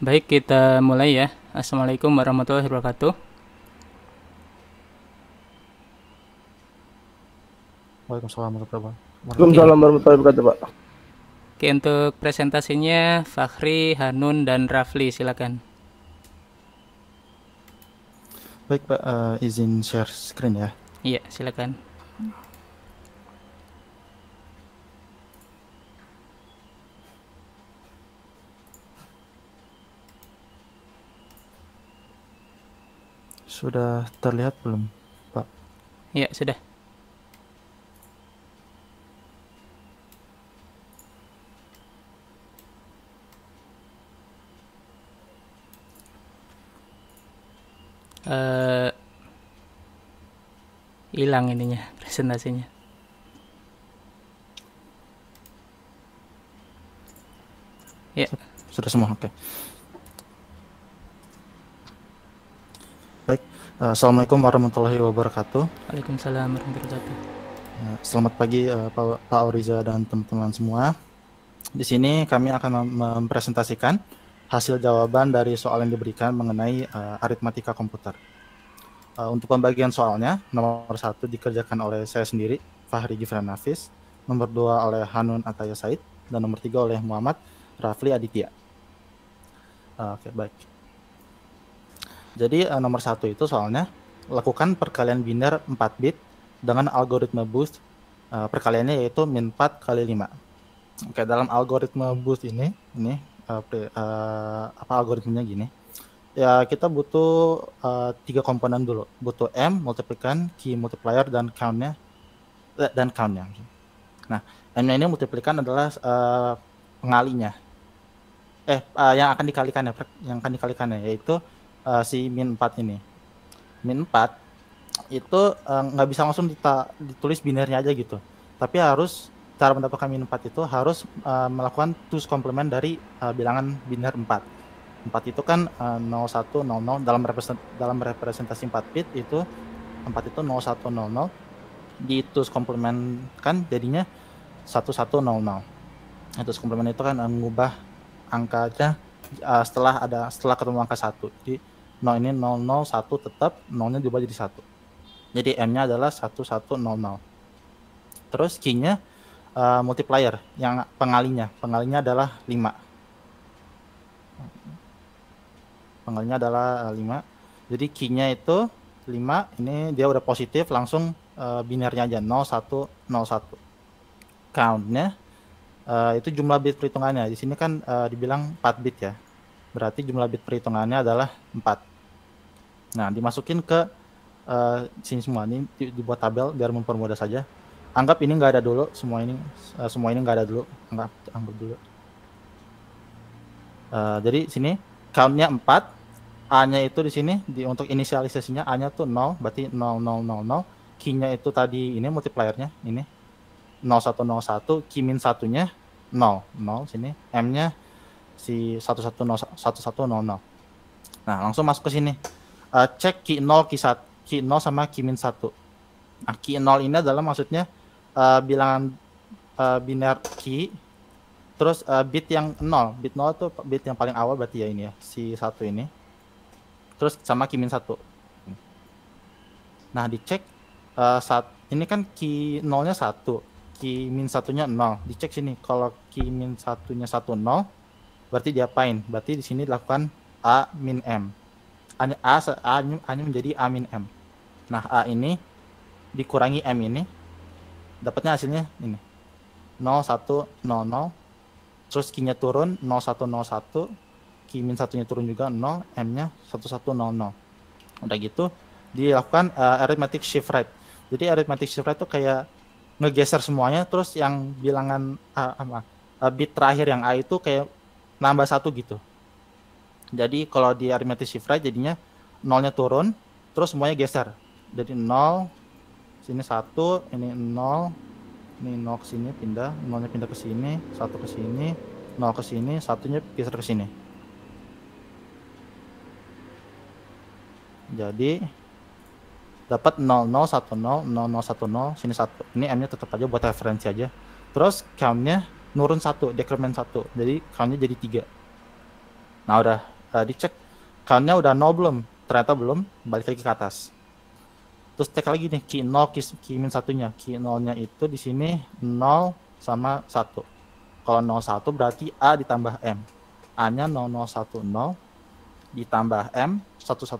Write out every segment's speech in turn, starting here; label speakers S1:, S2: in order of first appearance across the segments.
S1: Baik, kita mulai ya. Assalamualaikum warahmatullahi wabarakatuh.
S2: Waalaikumsalam warahmatullahi wabarakatuh. Waalaikumsalam Pak.
S1: Oke, untuk presentasinya Fakhri, Hanun, dan Rafli, silakan.
S2: Baik, Pak. Uh, izin share screen ya.
S1: Iya, silakan.
S2: sudah terlihat belum, Pak?
S1: Ya, sudah. Uh, hilang ininya presentasinya.
S3: Ya. Sudah semua, oke. Okay.
S2: Eh, Assalamualaikum warahmatullahi wabarakatuh.
S1: Waalaikumsalam warahmatullahi wabarakatuh.
S2: Ya, selamat pagi eh, Pak, Oriza dan teman-teman semua. Di sini kami akan mempresentasikan hasil jawaban dari soal yang diberikan mengenai eh, aritmatika komputer. untuk pembagian soalnya, nomor satu dikerjakan oleh saya sendiri, Fahri Gifran Nafis, nomor dua oleh Hanun Ataya Said, dan nomor tiga oleh Muhammad Rafli Aditya. Oke, baik. Jadi uh, nomor satu itu soalnya lakukan perkalian biner 4 bit dengan algoritma boost uh, perkaliannya yaitu min 4 kali 5. Oke, dalam algoritma boost ini ini uh, pre, uh, apa algoritmanya gini. Ya, kita butuh uh, tiga komponen dulu. Butuh M multiplikan key multiplier dan countnya nya dan count-nya. Nah, M ini multiplikan adalah uh, pengalinya. Eh, uh, yang akan dikalikannya, yang akan dikalikannya yaitu uh, si min 4 ini min 4 itu eh, nggak uh, bisa langsung dita, ditulis binernya aja gitu tapi harus cara mendapatkan min 4 itu harus uh, melakukan twos complement dari uh, bilangan biner 4 4 itu kan uh, 0100 dalam represent, dalam representasi 4 bit itu 4 itu 0100 di tools komplement kan jadinya 1100 itu nah, komplement itu kan mengubah angkanya uh, setelah ada setelah ketemu angka 1 jadi 0 nah, ini 001 tetap 0 nya diubah jadi 1 jadi M nya adalah 1100. terus Q nya uh, eh, multiplier yang pengalinya pengalinya adalah 5 pengalinya adalah 5 eh, jadi Q nya itu 5 ini dia udah positif langsung uh, eh, binernya aja 0101 countnya uh, itu jumlah bit perhitungannya di sini kan uh, dibilang 4 bit ya berarti jumlah bit perhitungannya adalah 4 Nah, dimasukin ke uh, sini semua ini dibuat tabel biar mempermudah saja. Anggap ini nggak ada dulu semua ini uh, semua ini nggak ada dulu. Anggap anggap dulu. Uh, jadi sini countnya 4 A-nya itu di sini di untuk inisialisasinya A-nya tuh nol berarti nol nol nol nol key-nya itu tadi ini multipliernya ini nol satu 0101 key min satunya nol nol sini M-nya si satu satu satu satu nol nol nah langsung masuk ke sini uh, cek key 0 key 1 key 0 sama key min 1 nah key 0 ini adalah maksudnya uh, bilangan uh, eh, biner key terus uh, bit yang 0 bit 0 itu bit yang paling awal berarti ya ini ya si 1 ini terus sama key min 1 nah dicek uh, saat ini kan key 0 nya 1 key min nya 0 dicek sini kalau key min nya 1 0 berarti diapain berarti di sini dilakukan a min m A, A, A menjadi A min M. Nah, A ini dikurangi M ini dapatnya hasilnya ini. 0100 terus Q-nya turun 0101 Q min satunya turun juga 0 M-nya 1100 udah gitu dilakukan uh, arithmetic shift right jadi arithmetic shift right itu kayak ngegeser semuanya terus yang bilangan uh, apa, uh, bit terakhir yang A itu kayak nambah satu gitu jadi kalau di arithmetic shift right jadinya nolnya turun, terus semuanya geser. Jadi nol, sini satu, ini nol, ini nol ke sini pindah, nolnya pindah ke sini, satu ke sini, nol ke sini, satunya geser ke sini. Jadi dapat 0010 0010 sini satu. Ini M-nya tetap aja buat referensi aja. Terus count-nya nurun satu, decrement satu, Jadi count-nya jadi tiga. Nah, udah uh, dicek countnya udah nol belum ternyata belum balik lagi ke atas terus cek lagi nih key 0 key, key min satunya key 0 nya itu di sini 0 sama 1 kalau 01 berarti A ditambah M A nya 0010 ditambah M 1100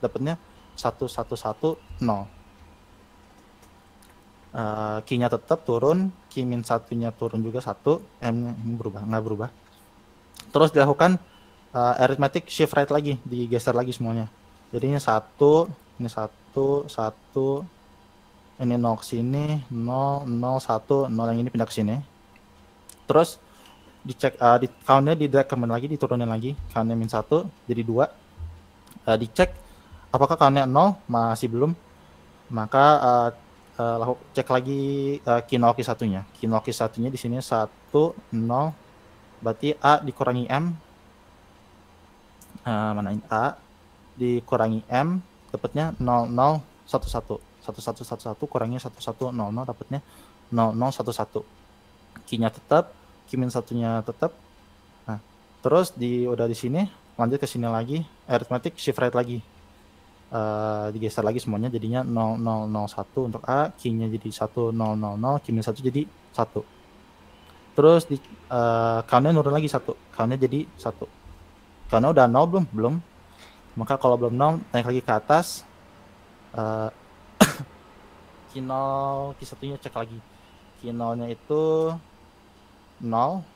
S2: dapatnya 1110 Uh, eh, key-nya tetap turun, key min satunya turun juga satu, m berubah nggak berubah. Terus dilakukan uh, arithmetic shift right lagi digeser lagi semuanya jadi ini satu ini satu satu ini nol ke sini nol nol satu nol yang ini pindah ke sini terus dicek uh, di countnya di drag kembali lagi diturunin lagi countnya min satu jadi dua uh, dicek apakah countnya nol masih belum maka uh, uh, cek lagi uh, kinoki satunya kinoki satunya di sini satu nol berarti a dikurangi m uh, mana ini a dikurangi m dapatnya 0011 1111 kurangnya 1100 dapatnya 0011 kinya tetap ki min satunya tetap nah terus di udah di sini lanjut ke sini lagi aritmatik shift right lagi Uh, digeser lagi semuanya jadinya 0001 untuk A, kinya jadi 1000, key satu jadi satu Terus di uh, eh, count nurun lagi satu count jadi satu karena udah nol belum? Belum. Maka kalau belum nol, naik lagi ke atas. Uh, q 0 cek lagi. q itu nol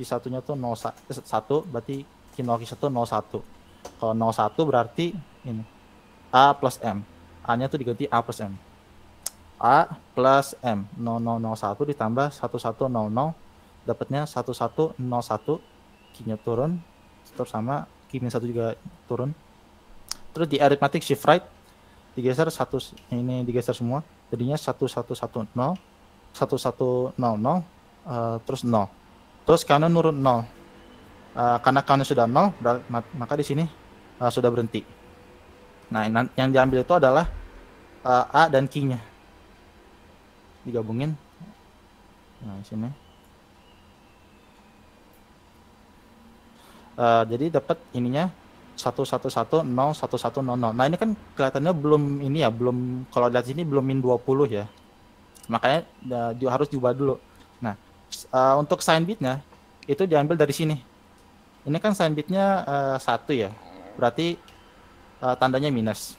S2: kisatunya 1 nya tuh nol eh, satu, berarti Q0, Q1 satu Kalau satu berarti ini A plus M. A-nya tuh diganti A plus M. A plus M nol nol nol satu ditambah satu satu nol 1100 dapatnya nol satu kinya turun terus sama kimi satu juga turun terus di arithmetic shift right digeser satu ini digeser semua jadinya satu satu satu nol satu satu nol nol eh, terus nol terus karena nurun nol uh, karena karena sudah nol maka di sini uh, sudah berhenti nah yang diambil itu adalah uh, a dan k nya digabungin nah sini Eh, jadi dapat ininya satu satu satu nol satu satu nol Nah ini kan kelihatannya belum ini ya belum kalau lihat sini belum min 20 ya. Makanya uh, harus diubah dulu. Nah uh, untuk sign bitnya itu diambil dari sini. Ini kan sign bitnya uh, eh, satu ya. Berarti uh, tandanya minus.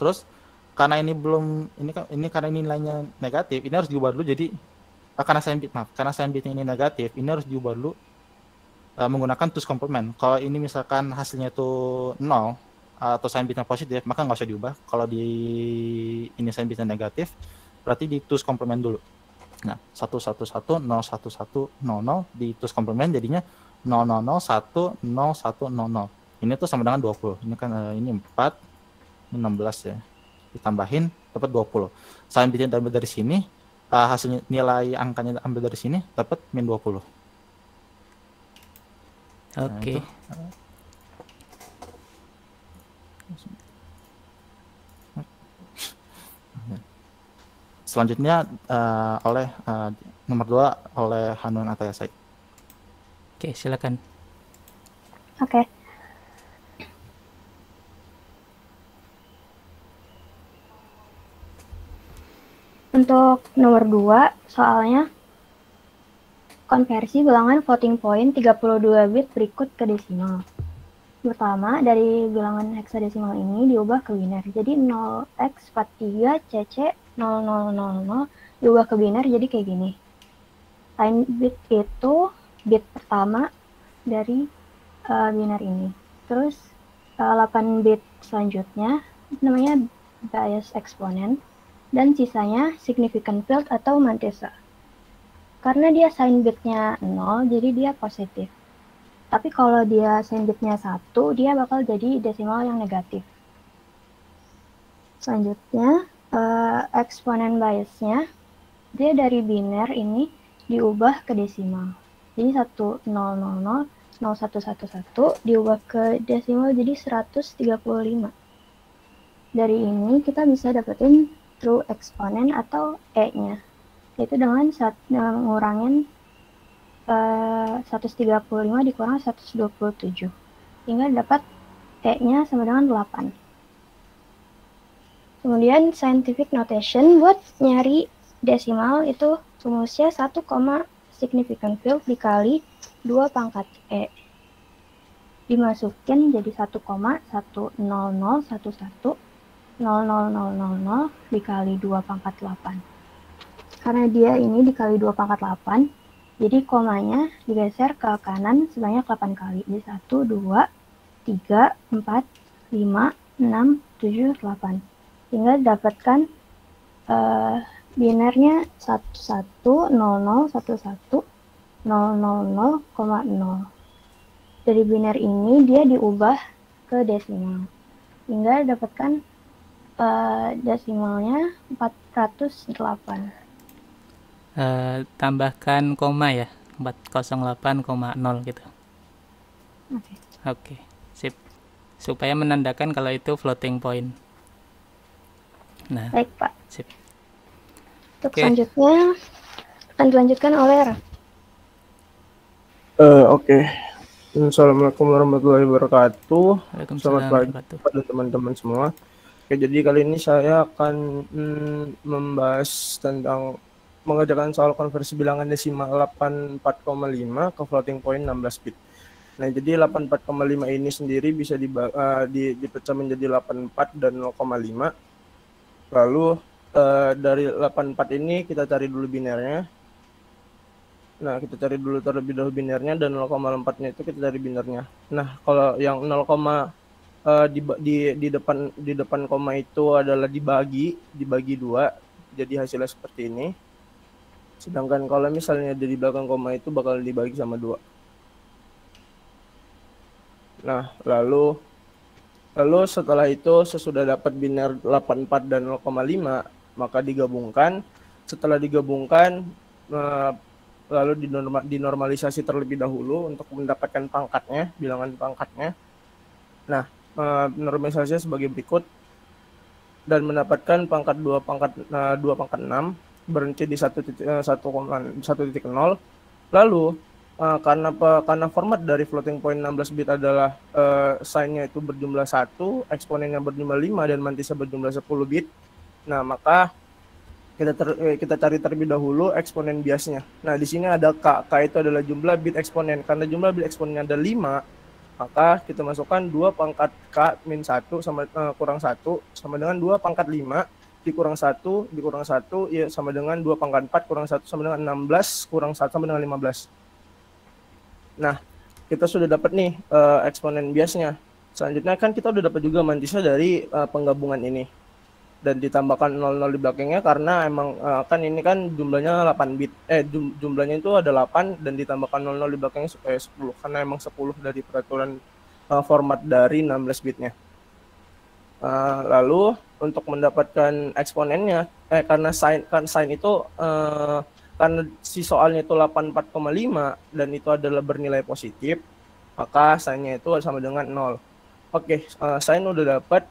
S2: Terus karena ini belum ini kan ini karena ini nilainya negatif ini harus diubah dulu jadi karena sign bit maaf karena sign bit ini negatif ini harus diubah dulu uh, menggunakan tools complement. Kalau ini misalkan hasilnya itu nol atau sign bitnya positif, maka nggak usah diubah. Kalau di ini sign bitnya negatif, berarti di tools complement dulu. Nah, satu satu satu, satu satu nol nol, di tools complement jadinya satu satu 1 nol. Ini tuh sama dengan 20. Ini kan uh, ini empat, ini 16 ya. Ditambahin dapat 20. Sign bitnya dari sini, uh, hasilnya nilai angkanya ambil dari sini dapat min 20. Nah, Oke. Okay. Selanjutnya uh, oleh uh, nomor dua oleh Hanun Atayasai.
S4: Oke,
S1: okay,
S2: silakan.
S4: Oke. Okay. Untuk nomor dua soalnya Konversi bilangan floating point 32 bit berikut ke desimal. Pertama, dari bilangan heksadesimal ini diubah ke biner. Jadi 0x43cc0000 diubah ke biner jadi kayak gini. Line bit itu bit pertama dari uh, biner ini. Terus uh, eh, 8 bit selanjutnya namanya bias exponent dan sisanya significant field atau mantesa karena dia sign bitnya 0 jadi dia positif tapi kalau dia sign bitnya 1 dia bakal jadi desimal yang negatif selanjutnya uh, eh, eksponen biasnya dia dari biner ini diubah ke desimal jadi 1 0 0 0 1 diubah ke desimal jadi 135 dari ini kita bisa dapetin true eksponen atau E-nya itu dengan saat ngurangin uh, 135 dikurang 127 tinggal dapat E-nya sama dengan 8. Kemudian scientific notation buat nyari desimal itu rumusnya 1, significant field dikali 2 pangkat E. Dimasukin jadi 1,10011 dikali 2 pangkat 8. Karena dia ini dikali 2 pangkat 8, jadi komanya digeser ke kanan sebanyak 8 kali. Jadi 1, 2, 3, 4, 5, 6, 7, 8. Tinggal dapatkan uh, binernya 0, 0, 1, 1, 0. Dari biner ini dia diubah ke desimal. Tinggal dapatkan uh, desimalnya 408.
S1: Eh, tambahkan koma ya 408,0 gitu oke okay. okay, sip supaya menandakan kalau itu floating point
S3: nah
S4: baik pak sip untuk okay. selanjutnya akan dilanjutkan oleh Eh
S3: uh, oke okay. Assalamualaikum warahmatullahi wabarakatuh. Selamat pagi kepada teman-teman semua. Oke, jadi kali ini saya akan mm, membahas tentang mengerjakan soal konversi bilangan desimal 84,5 ke floating point 16 bit. Nah, jadi 84,5 ini sendiri bisa di, uh, di, dipecah menjadi 84 dan 0,5. Lalu uh, dari 84 ini kita cari dulu binernya. Nah, kita cari dulu terlebih dahulu binernya dan 0,4-nya itu kita cari binernya. Nah, kalau yang 0, uh, eh, di, di di depan di depan koma itu adalah dibagi, dibagi dua. Jadi hasilnya seperti ini. Sedangkan kalau misalnya dari belakang koma itu bakal dibagi sama dua. Nah, lalu lalu setelah itu sesudah dapat biner 84 dan 0,5, maka digabungkan. Setelah digabungkan eh, lalu dinormalisasi terlebih dahulu untuk mendapatkan pangkatnya, bilangan pangkatnya. Nah, eh, normalisasi sebagai berikut dan mendapatkan pangkat 2 pangkat 2 eh, pangkat 6 berhenti di satu titik eh, satu satu titik nol lalu uh, karena karena format dari floating point 16 bit adalah uh, sign-nya itu berjumlah satu eksponennya berjumlah lima dan mantisnya berjumlah 10 bit nah maka kita ter, kita cari terlebih dahulu eksponen biasnya. Nah, di sini ada K. K itu adalah jumlah bit eksponen. Karena jumlah bit eksponen ada lima maka kita masukkan 2 pangkat K min satu sama uh, kurang satu sama dengan 2 pangkat 5 dikurang satu dikurang satu ya sama dengan dua pangkat empat kurang satu sama dengan enam belas kurang satu sama dengan lima belas. nah kita sudah dapat nih uh, eksponen biasnya selanjutnya kan kita sudah dapat juga mantisnya dari uh, penggabungan ini dan ditambahkan 00 di belakangnya karena emang uh, kan ini kan jumlahnya 8 bit eh jum, jumlahnya itu ada 8 dan ditambahkan 00 di belakangnya supaya 10 karena emang 10 dari peraturan uh, format dari 16 bitnya. Uh, lalu untuk mendapatkan eksponennya, eh, karena sign kan sign itu uh, karena si soalnya itu 84,5 dan itu adalah bernilai positif, maka sinnya itu sama dengan 0. Oke, okay, uh, eh, sign udah dapat,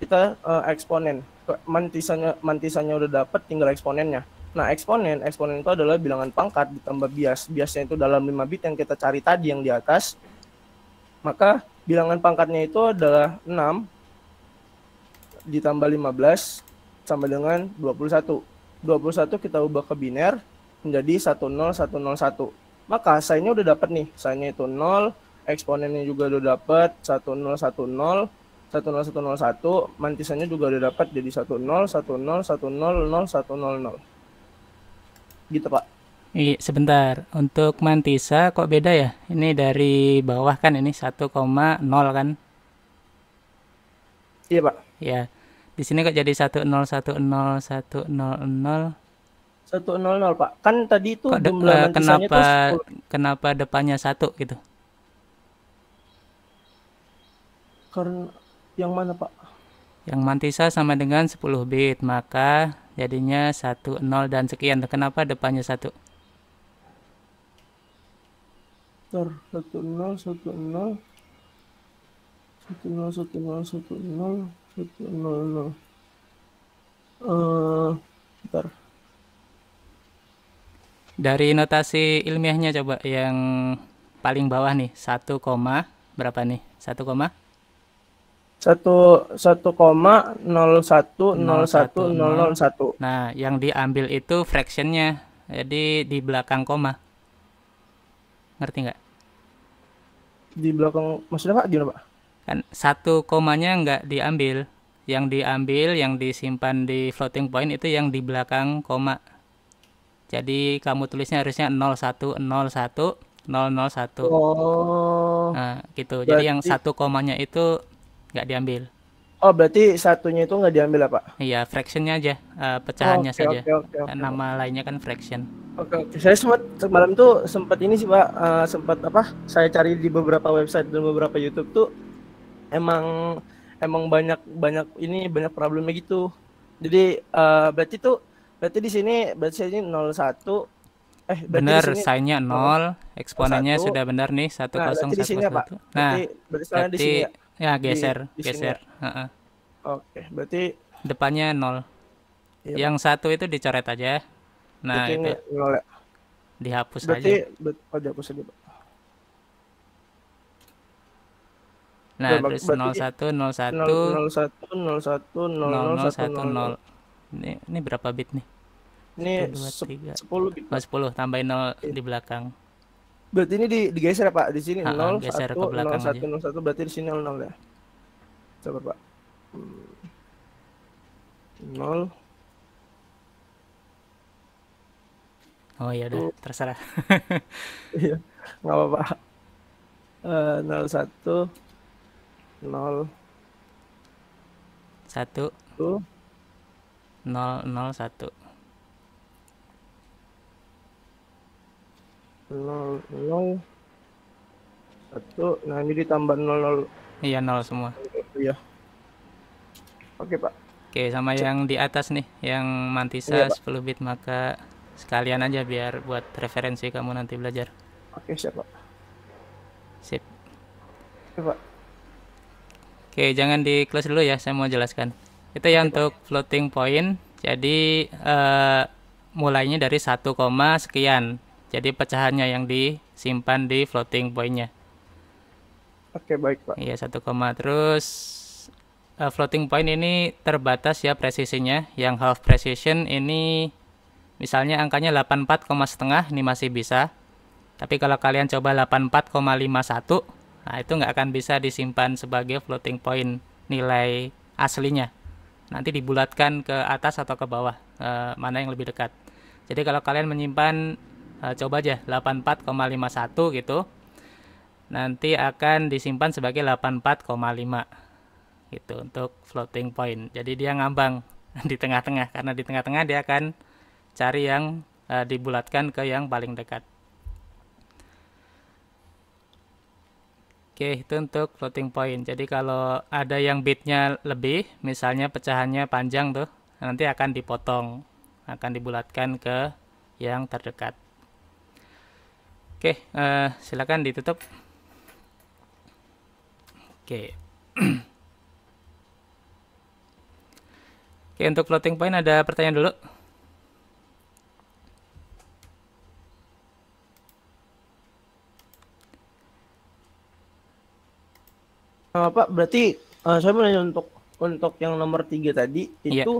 S3: kita uh, eksponen. Mantisannya, mantisannya udah dapat, tinggal eksponennya. Nah, eksponen, eksponen itu adalah bilangan pangkat ditambah bias. Biasnya itu dalam 5 bit yang kita cari tadi yang di atas. Maka bilangan pangkatnya itu adalah 6 ditambah 15 sama dengan 21. 21 kita ubah ke biner menjadi 10101. Maka sainnya udah dapat nih, sainnya itu 0, eksponennya juga udah dapat 1010, 10101, mantisannya juga udah dapat jadi 10101000100. Gitu, Pak.
S1: Iya, sebentar. Untuk mantisa kok beda ya? Ini dari bawah kan ini 1,0 kan? Iya, Pak ya di sini kok jadi satu nol satu nol satu nol nol satu nol nol pak kan tadi itu kok de- eh, kenapa itu kenapa depannya satu gitu
S3: karena yang mana pak
S1: yang mantisa sama dengan 10 bit maka jadinya satu nol dan sekian kenapa depannya satu
S3: satu nol satu nol satu nol satu nol satu nol Uh,
S1: Dari notasi ilmiahnya coba yang paling bawah nih, satu koma berapa nih? satu koma
S3: satu satu koma nol satu nol satu nol nol
S1: satu. Nah, yang diambil itu fractionnya, jadi di belakang koma. Ngerti nggak?
S3: Di belakang maksudnya pak, di mana
S1: pak? kan satu komanya nggak diambil yang diambil yang disimpan di floating point itu yang di belakang koma jadi kamu tulisnya harusnya nol 001 oh nah, gitu berarti... jadi yang satu komanya itu nggak diambil
S3: oh berarti satunya itu nggak diambil apa
S1: ya, iya fractionnya aja uh, pecahannya oh, okay, saja okay, okay, okay. nama lainnya kan fraction oke okay, okay. saya
S3: sempat semalam tuh sempat ini sih pak uh, eh, sempat apa saya cari di beberapa website dan beberapa YouTube tuh emang emang banyak banyak ini banyak problemnya gitu. Jadi uh, berarti tuh berarti di sini berarti ini 01 eh benar sainnya
S1: 0, 0 eksponennya 1. sudah benar nih 101. nah, 1 sini 1. Ya, Pak. Nah, berarti, berarti, di sini nah, ya. Ya, geser, di, di geser. Uh -uh. Oke, berarti depannya 0. Iya. Yang satu itu dicoret aja. Nah, berarti itu. Ini, ya? Dihapus berarti, aja.
S3: Berarti oh, dihapus aja, Pak.
S1: Nah, Berarti terus 01 01 01 01 00 10. Ini ini berapa bit nih? Ini 1, 2, 3. 10 bit. Oh, 10 tambahin 0 di belakang.
S3: Berarti ini digeser ya, Pak? Di sini ah, 0 geser 1 ke belakang 0 1 aja. 01 berarti di sini 0 ya. Coba, Pak. 0 Oh iya udah, terserah. iya, nggak apa-apa. Uh, 01
S1: nol satu nol nol satu
S3: nol nol satu nah ini ditambah
S1: nol nol iya nol semua iya oke pak oke sama yang di atas nih yang mantisa iya, 10 bit maka sekalian aja biar buat referensi kamu nanti belajar oke siap pak sip pak Oke, jangan di close dulu ya, saya mau jelaskan. Itu ya untuk floating point. Jadi uh, mulainya dari 1, sekian. Jadi pecahannya yang disimpan di floating pointnya. Oke, baik, Pak. Iya, 1, terus uh, floating point ini terbatas ya presisinya. Yang half precision ini misalnya angkanya setengah, ini masih bisa. Tapi kalau kalian coba 84,51 Nah, itu nggak akan bisa disimpan sebagai floating point nilai aslinya. Nanti dibulatkan ke atas atau ke bawah, e, mana yang lebih dekat. Jadi kalau kalian menyimpan e, coba aja 84,51 gitu. Nanti akan disimpan sebagai 84,5 gitu untuk floating point. Jadi dia ngambang di tengah-tengah karena di tengah-tengah dia akan cari yang e, dibulatkan ke yang paling dekat. Oke, itu untuk floating point. Jadi kalau ada yang bitnya lebih, misalnya pecahannya panjang tuh, nanti akan dipotong, akan dibulatkan ke yang terdekat. Oke, uh, silakan ditutup. Oke. Oke, untuk floating point ada pertanyaan dulu.
S3: Uh, Pak, berarti uh, saya mau nanya untuk untuk yang nomor tiga tadi yeah. itu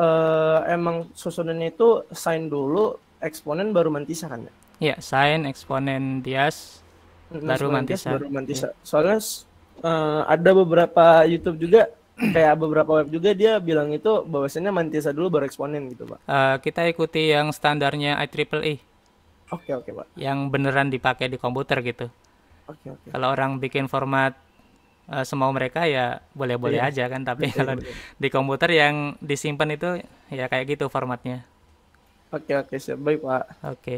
S3: uh, emang susunannya itu sign dulu, eksponen baru mantisa
S1: kan ya? Iya, yeah, sign, eksponen, bias, nah, baru mantisa. Baru mantisa. Yeah. Soalnya
S3: uh, ada beberapa YouTube juga kayak beberapa web juga dia bilang itu bahwasannya mantisa dulu baru eksponen gitu pak.
S1: Uh, kita ikuti yang standarnya IEEE. E. Oke okay, oke okay, pak. Yang beneran dipakai di komputer gitu. Oke okay, oke. Okay. Kalau orang bikin format uh, semau mereka ya boleh-boleh iya. aja kan tapi kalau di komputer yang disimpan itu ya kayak gitu formatnya
S3: oke oke siap baik pak
S1: oke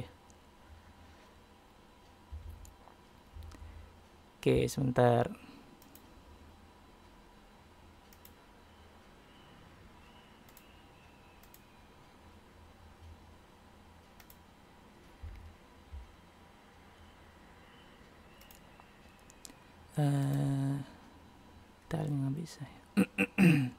S1: oke sebentar Uh saya. Ya.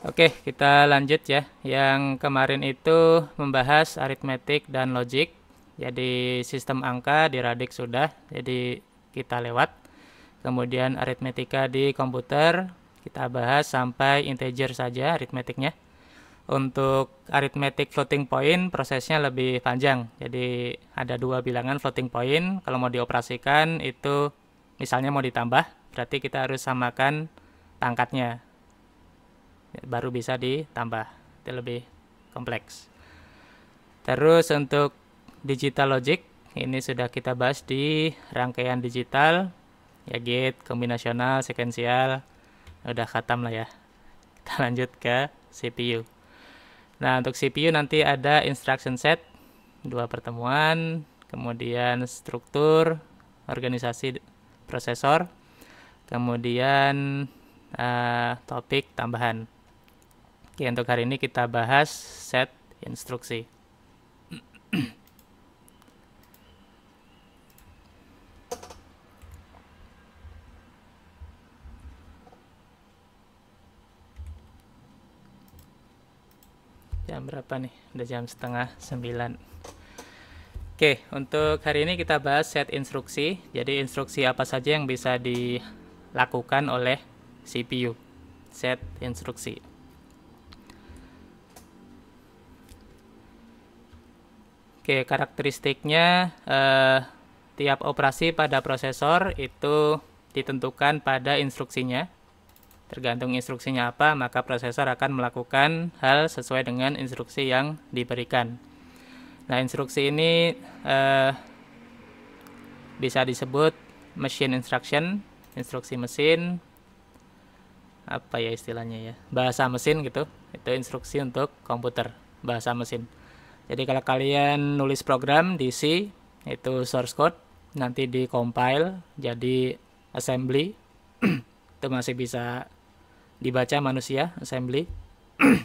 S1: Oke, kita lanjut ya. Yang kemarin itu membahas aritmetik dan logik. Jadi sistem angka di Radik sudah, jadi kita lewat. Kemudian aritmetika di komputer, kita bahas sampai integer saja aritmetiknya. Untuk aritmetik floating point prosesnya lebih panjang. Jadi ada dua bilangan floating point. Kalau mau dioperasikan itu misalnya mau ditambah, berarti kita harus samakan pangkatnya. Baru bisa ditambah. Itu lebih kompleks. Terus untuk digital logic ini sudah kita bahas di rangkaian digital ya gate kombinasional sequensial udah khatam lah ya kita lanjut ke CPU Nah, untuk CPU nanti ada instruction set, dua pertemuan, kemudian struktur, organisasi prosesor, kemudian uh, topik tambahan. Oke, untuk hari ini kita bahas set instruksi. jam berapa nih udah jam setengah sembilan Oke untuk hari ini kita bahas set instruksi jadi instruksi apa saja yang bisa dilakukan oleh CPU set instruksi Oke karakteristiknya eh, tiap operasi pada prosesor itu ditentukan pada instruksinya Tergantung instruksinya apa, maka prosesor akan melakukan hal sesuai dengan instruksi yang diberikan. Nah, instruksi ini eh, bisa disebut machine instruction, instruksi mesin, apa ya istilahnya ya, bahasa mesin gitu. Itu instruksi untuk komputer, bahasa mesin. Jadi kalau kalian nulis program di C, itu source code, nanti di compile jadi assembly, itu masih bisa dibaca manusia assembly.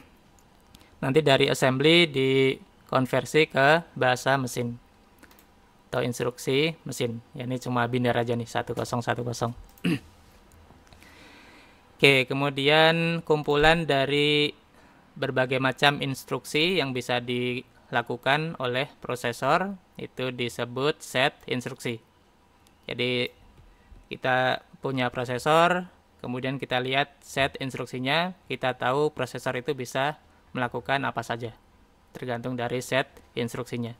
S1: Nanti dari assembly dikonversi ke bahasa mesin atau instruksi mesin. Ya, ini cuma binder aja nih 1010. Oke, kemudian kumpulan dari berbagai macam instruksi yang bisa dilakukan oleh prosesor itu disebut set instruksi. Jadi kita punya prosesor kemudian kita lihat set instruksinya, kita tahu prosesor itu bisa melakukan apa saja, tergantung dari set instruksinya.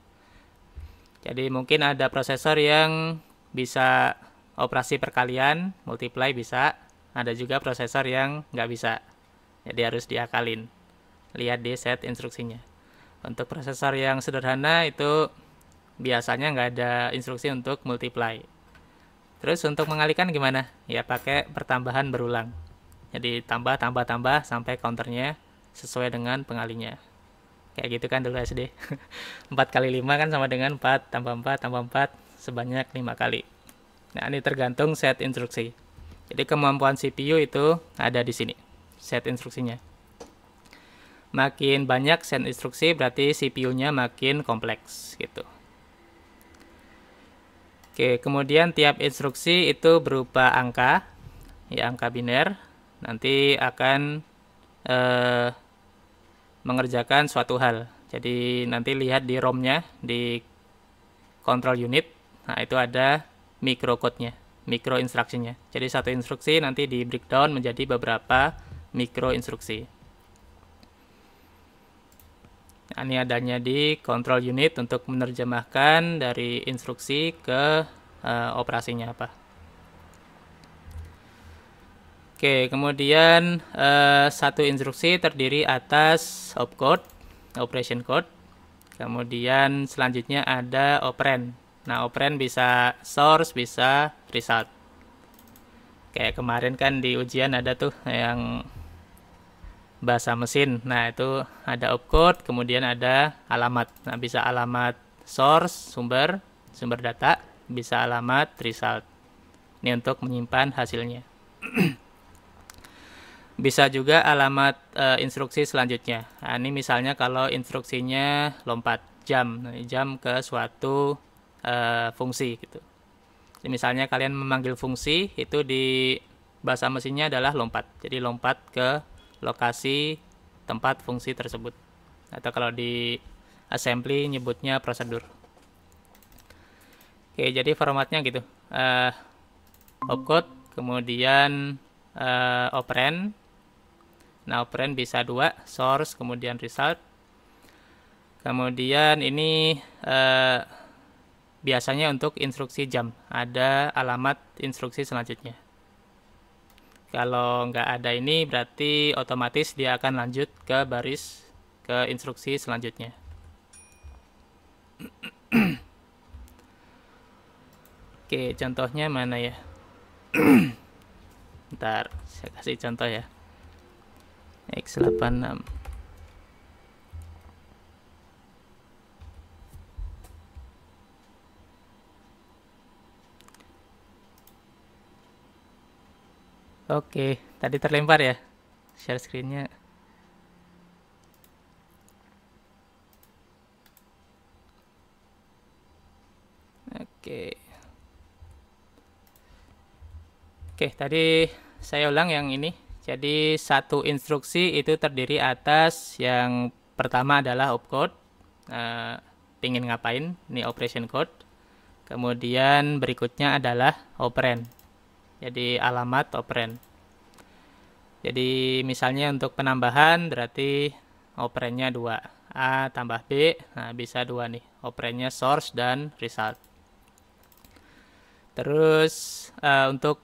S1: Jadi mungkin ada prosesor yang bisa operasi perkalian, multiply bisa, ada juga prosesor yang nggak bisa, jadi harus diakalin. Lihat di set instruksinya. Untuk prosesor yang sederhana itu biasanya nggak ada instruksi untuk multiply, Terus untuk mengalihkan gimana? Ya pakai pertambahan berulang. Jadi tambah, tambah, tambah sampai counternya sesuai dengan pengalinya. Kayak gitu kan dulu SD. 4 kali 5 kan sama dengan 4 tambah 4 tambah 4 sebanyak 5 kali. Nah ini tergantung set instruksi. Jadi kemampuan CPU itu ada di sini. Set instruksinya. Makin banyak set instruksi berarti CPU-nya makin kompleks gitu. Oke, kemudian tiap instruksi itu berupa angka, ya angka biner. Nanti akan eh, mengerjakan suatu hal. Jadi nanti lihat di ROM-nya di control unit. Nah, itu ada micro code nya micro instruction-nya. Jadi satu instruksi nanti di breakdown menjadi beberapa micro instruksi ini adanya di control unit untuk menerjemahkan dari instruksi ke uh, operasinya apa. Oke, kemudian uh, satu instruksi terdiri atas opcode, operation code. Kemudian selanjutnya ada operand. Nah, operand bisa source, bisa result. Kayak kemarin kan di ujian ada tuh yang bahasa mesin. Nah, itu ada opcode, kemudian ada alamat. Nah, bisa alamat source, sumber, sumber data, bisa alamat result. Ini untuk menyimpan hasilnya. bisa juga alamat e, instruksi selanjutnya. Nah, ini misalnya kalau instruksinya lompat jam, nah, jam ke suatu e, fungsi gitu. Jadi, misalnya kalian memanggil fungsi itu di bahasa mesinnya adalah lompat. Jadi lompat ke lokasi tempat fungsi tersebut atau kalau di assembly nyebutnya prosedur oke jadi formatnya gitu uh, opcode kemudian uh, operand nah operand bisa dua source kemudian result kemudian ini uh, biasanya untuk instruksi jam ada alamat instruksi selanjutnya kalau nggak ada ini berarti otomatis dia akan lanjut ke baris ke instruksi selanjutnya. Oke, contohnya mana ya? Ntar saya kasih contoh ya. X86 Oke, tadi terlempar ya share screennya. Oke. Oke, tadi saya ulang yang ini. Jadi satu instruksi itu terdiri atas yang pertama adalah opcode. Uh, pingin ngapain, ini operation code. Kemudian berikutnya adalah operand jadi alamat operand. Jadi misalnya untuk penambahan berarti operandnya dua A tambah B, nah bisa dua nih. Operandnya source dan result. Terus uh, untuk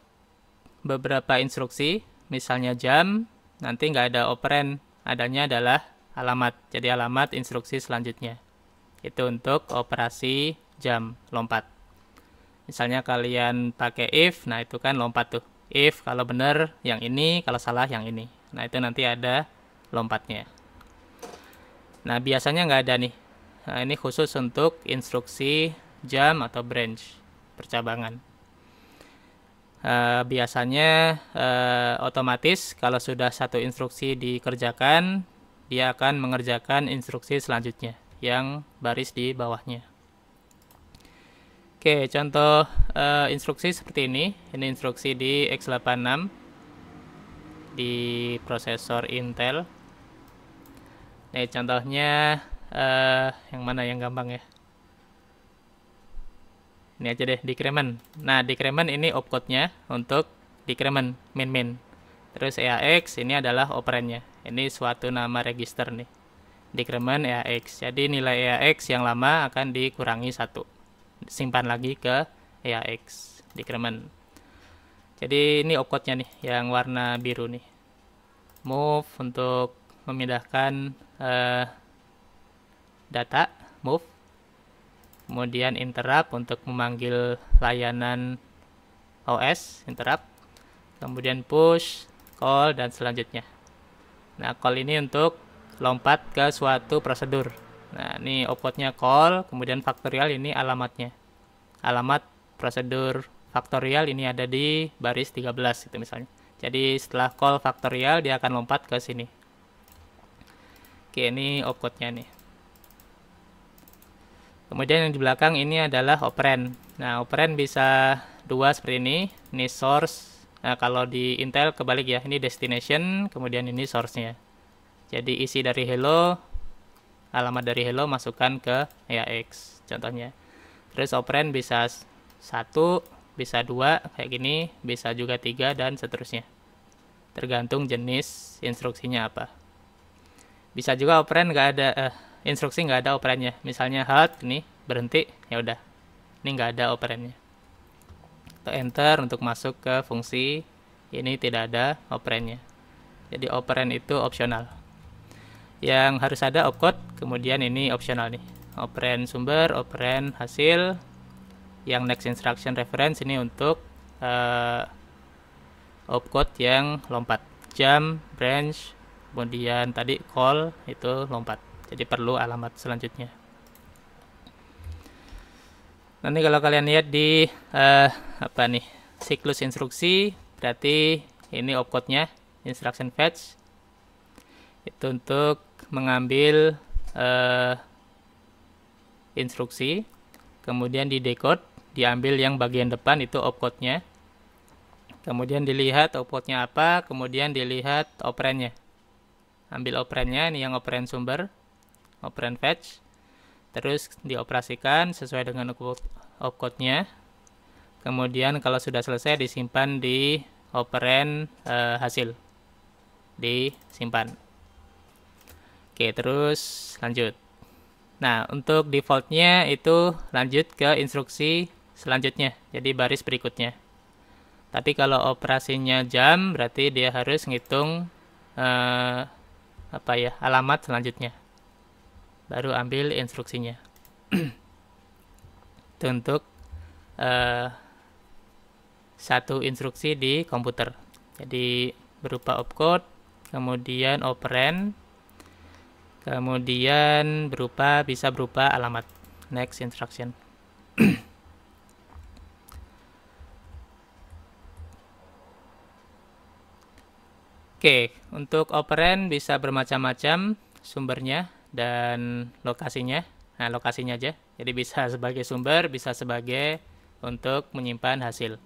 S1: beberapa instruksi, misalnya jam, nanti nggak ada operand, adanya adalah alamat. Jadi alamat instruksi selanjutnya. Itu untuk operasi jam lompat. Misalnya kalian pakai if, nah itu kan lompat tuh. If kalau benar yang ini, kalau salah yang ini. Nah itu nanti ada lompatnya. Nah biasanya nggak ada nih. Nah ini khusus untuk instruksi jam atau branch percabangan. Uh, biasanya uh, otomatis kalau sudah satu instruksi dikerjakan, dia akan mengerjakan instruksi selanjutnya yang baris di bawahnya. Oke, contoh uh, instruksi seperti ini. Ini instruksi di x86 di prosesor Intel. Nih contohnya uh, yang mana yang gampang ya? Ini aja deh decrement. Nah, decrement ini opcode-nya untuk decrement min min. Terus EAX ini adalah operandnya. Ini suatu nama register nih. Decrement EAX. Jadi nilai EAX yang lama akan dikurangi satu simpan lagi ke EAX decrement jadi ini opcode-nya nih yang warna biru nih move untuk memindahkan uh, data move kemudian interrupt untuk memanggil layanan OS interrupt kemudian push call dan selanjutnya nah call ini untuk lompat ke suatu prosedur Nah, ini outputnya call, kemudian faktorial ini alamatnya. Alamat prosedur faktorial ini ada di baris 13 itu misalnya. Jadi setelah call faktorial dia akan lompat ke sini. Oke, ini opcode nih. Kemudian yang di belakang ini adalah operand. Nah, operand bisa dua seperti ini. Ini source. Nah, kalau di Intel kebalik ya. Ini destination, kemudian ini source-nya. Jadi isi dari hello, alamat dari hello masukkan ke ya x contohnya terus operand bisa satu bisa dua kayak gini bisa juga tiga dan seterusnya tergantung jenis instruksinya apa bisa juga operand nggak ada eh, instruksi nggak ada operandnya misalnya halt ini berhenti ya udah ini nggak ada operandnya atau enter untuk masuk ke fungsi ini tidak ada operandnya jadi operand itu opsional yang harus ada opcode kemudian ini opsional nih operand sumber operand hasil yang next instruction reference ini untuk uh, opcode yang lompat jam branch kemudian tadi call itu lompat jadi perlu alamat selanjutnya nanti kalau kalian lihat di uh, apa nih siklus instruksi berarti ini opcode nya instruction fetch itu untuk mengambil uh, instruksi, kemudian di decode diambil yang bagian depan itu opcode-nya. Kemudian dilihat opcode-nya apa, kemudian dilihat operandnya. Ambil operandnya, ini yang operand sumber, operand fetch. Terus dioperasikan sesuai dengan opcode-nya. Kemudian kalau sudah selesai disimpan di operand uh, eh, hasil. Disimpan. Oke, terus lanjut. Nah, untuk defaultnya itu lanjut ke instruksi selanjutnya, jadi baris berikutnya. Tapi kalau operasinya jam, berarti dia harus ngitung eh, apa ya alamat selanjutnya. Baru ambil instruksinya. itu untuk eh, satu instruksi di komputer. Jadi berupa opcode, kemudian operand, kemudian berupa bisa berupa alamat next instruction Oke, okay, untuk operand bisa bermacam-macam sumbernya dan lokasinya. Nah, lokasinya aja. Jadi bisa sebagai sumber, bisa sebagai untuk menyimpan hasil.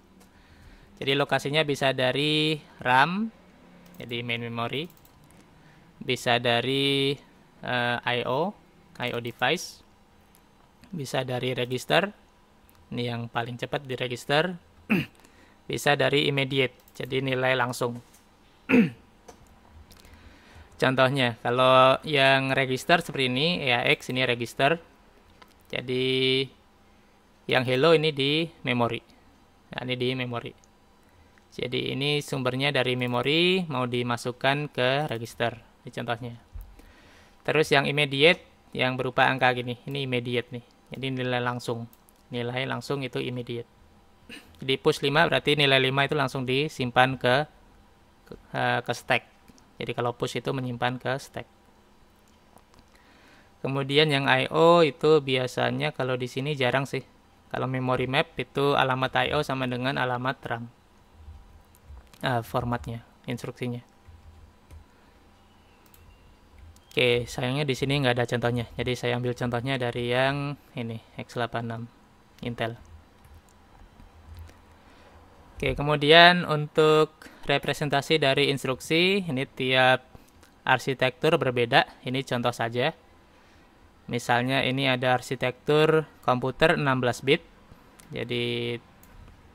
S1: Jadi lokasinya bisa dari RAM, jadi main memory. Bisa dari uh, eh, I/O, device. Bisa dari register, ini yang paling cepat di register. Bisa dari immediate, jadi nilai langsung. Contohnya, kalau yang register seperti ini, EAX ini register. Jadi yang hello ini di memory. Nah, ini di memori. Jadi ini sumbernya dari memory mau dimasukkan ke register. Ini contohnya. Terus yang immediate yang berupa angka gini, ini immediate nih. Jadi nilai langsung. Nilai langsung itu immediate. Jadi push 5 berarti nilai 5 itu langsung disimpan ke ke, eh, ke stack. Jadi kalau push itu menyimpan ke stack. Kemudian yang IO itu biasanya kalau di sini jarang sih. Kalau memory map itu alamat IO sama dengan alamat RAM. Uh, formatnya, instruksinya. Oke, sayangnya di sini nggak ada contohnya. Jadi saya ambil contohnya dari yang ini X86 Intel. Oke, kemudian untuk representasi dari instruksi, ini tiap arsitektur berbeda. Ini contoh saja. Misalnya ini ada arsitektur komputer 16 bit. Jadi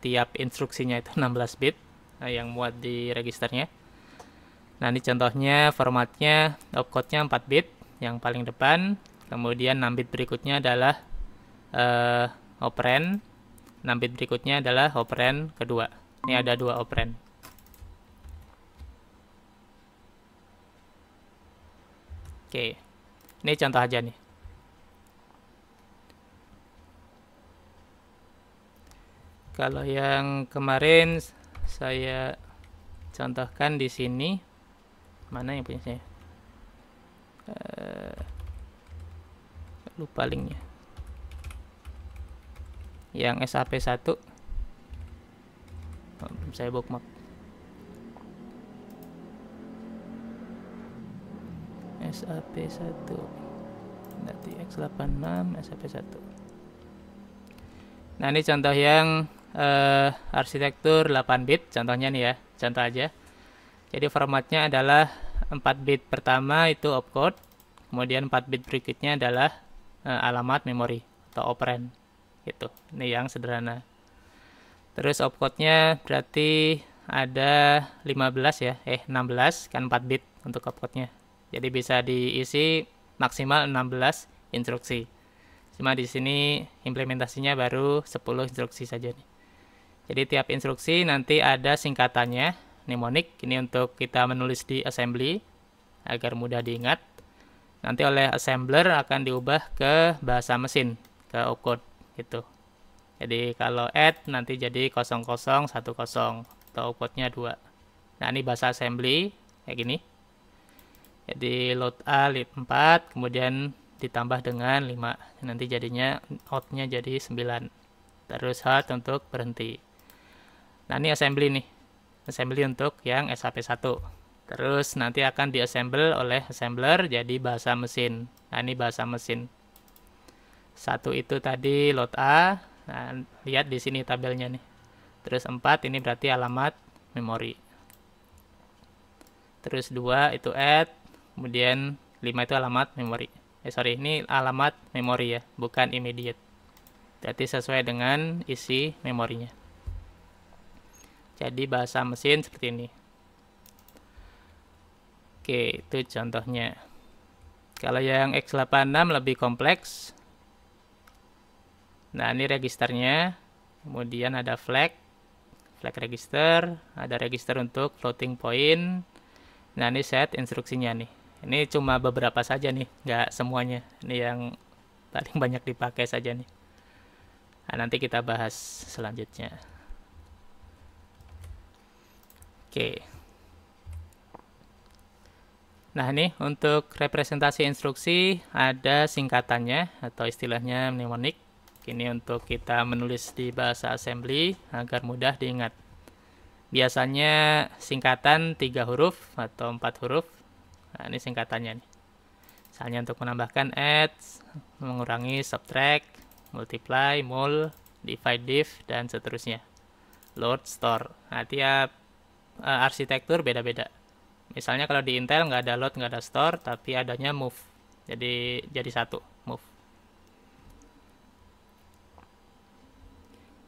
S1: tiap instruksinya itu 16 bit eh, yang muat di registernya. Nah, ini contohnya formatnya opcode-nya 4 bit yang paling depan, kemudian 6 bit berikutnya adalah uh, eh, operand, 6 bit berikutnya adalah operand kedua. Ini ada dua operand. Oke. Ini contoh aja nih. Kalau yang kemarin saya contohkan di sini mana yang punya saya uh, lupa linknya yang SAP1 oh, belum saya bookmark SAP1 nanti X86 SAP1 nah ini contoh yang uh, arsitektur 8 bit contohnya nih ya contoh aja jadi formatnya adalah 4 bit pertama itu opcode, kemudian 4 bit berikutnya adalah uh, alamat memori atau operand. Gitu. Ini yang sederhana. Terus opcode-nya berarti ada 15 ya, eh 16 kan 4 bit untuk opcode-nya. Jadi bisa diisi maksimal 16 instruksi. Cuma di sini implementasinya baru 10 instruksi saja nih. Jadi tiap instruksi nanti ada singkatannya mnemonic ini untuk kita menulis di assembly agar mudah diingat. Nanti oleh assembler akan diubah ke bahasa mesin, ke opcode itu. Jadi kalau add nanti jadi 0010 atau opcode-nya 2. Nah, ini bahasa assembly kayak gini. Jadi load A lead 4 kemudian ditambah dengan 5. Nanti jadinya out-nya jadi 9. Terus hard untuk berhenti. Nah, ini assembly nih assembly untuk yang SAP 1 Terus nanti akan diassemble oleh assembler jadi bahasa mesin. Nah, ini bahasa mesin. Satu itu tadi load A. Nah, lihat di sini tabelnya nih. Terus 4 ini berarti alamat memori. Terus 2 itu add, kemudian 5 itu alamat memori. Eh sorry, ini alamat memori ya, bukan immediate. Berarti sesuai dengan isi memorinya jadi bahasa mesin seperti ini oke itu contohnya kalau yang x86 lebih kompleks nah ini registernya kemudian ada flag flag register ada register untuk floating point nah ini set instruksinya nih ini cuma beberapa saja nih nggak semuanya ini yang paling banyak dipakai saja nih nah, nanti kita bahas selanjutnya Oke. Nah, ini untuk representasi instruksi ada singkatannya atau istilahnya mnemonic. Ini untuk kita menulis di bahasa assembly agar mudah diingat. Biasanya singkatan tiga huruf atau empat huruf. Nah, ini singkatannya nih. Misalnya untuk menambahkan add, mengurangi, subtract, multiply, mul, divide, div, dan seterusnya. Load, store. Nah, tiap uh, arsitektur beda-beda. Misalnya kalau di Intel nggak ada load, nggak ada store, tapi adanya move. Jadi jadi satu, move.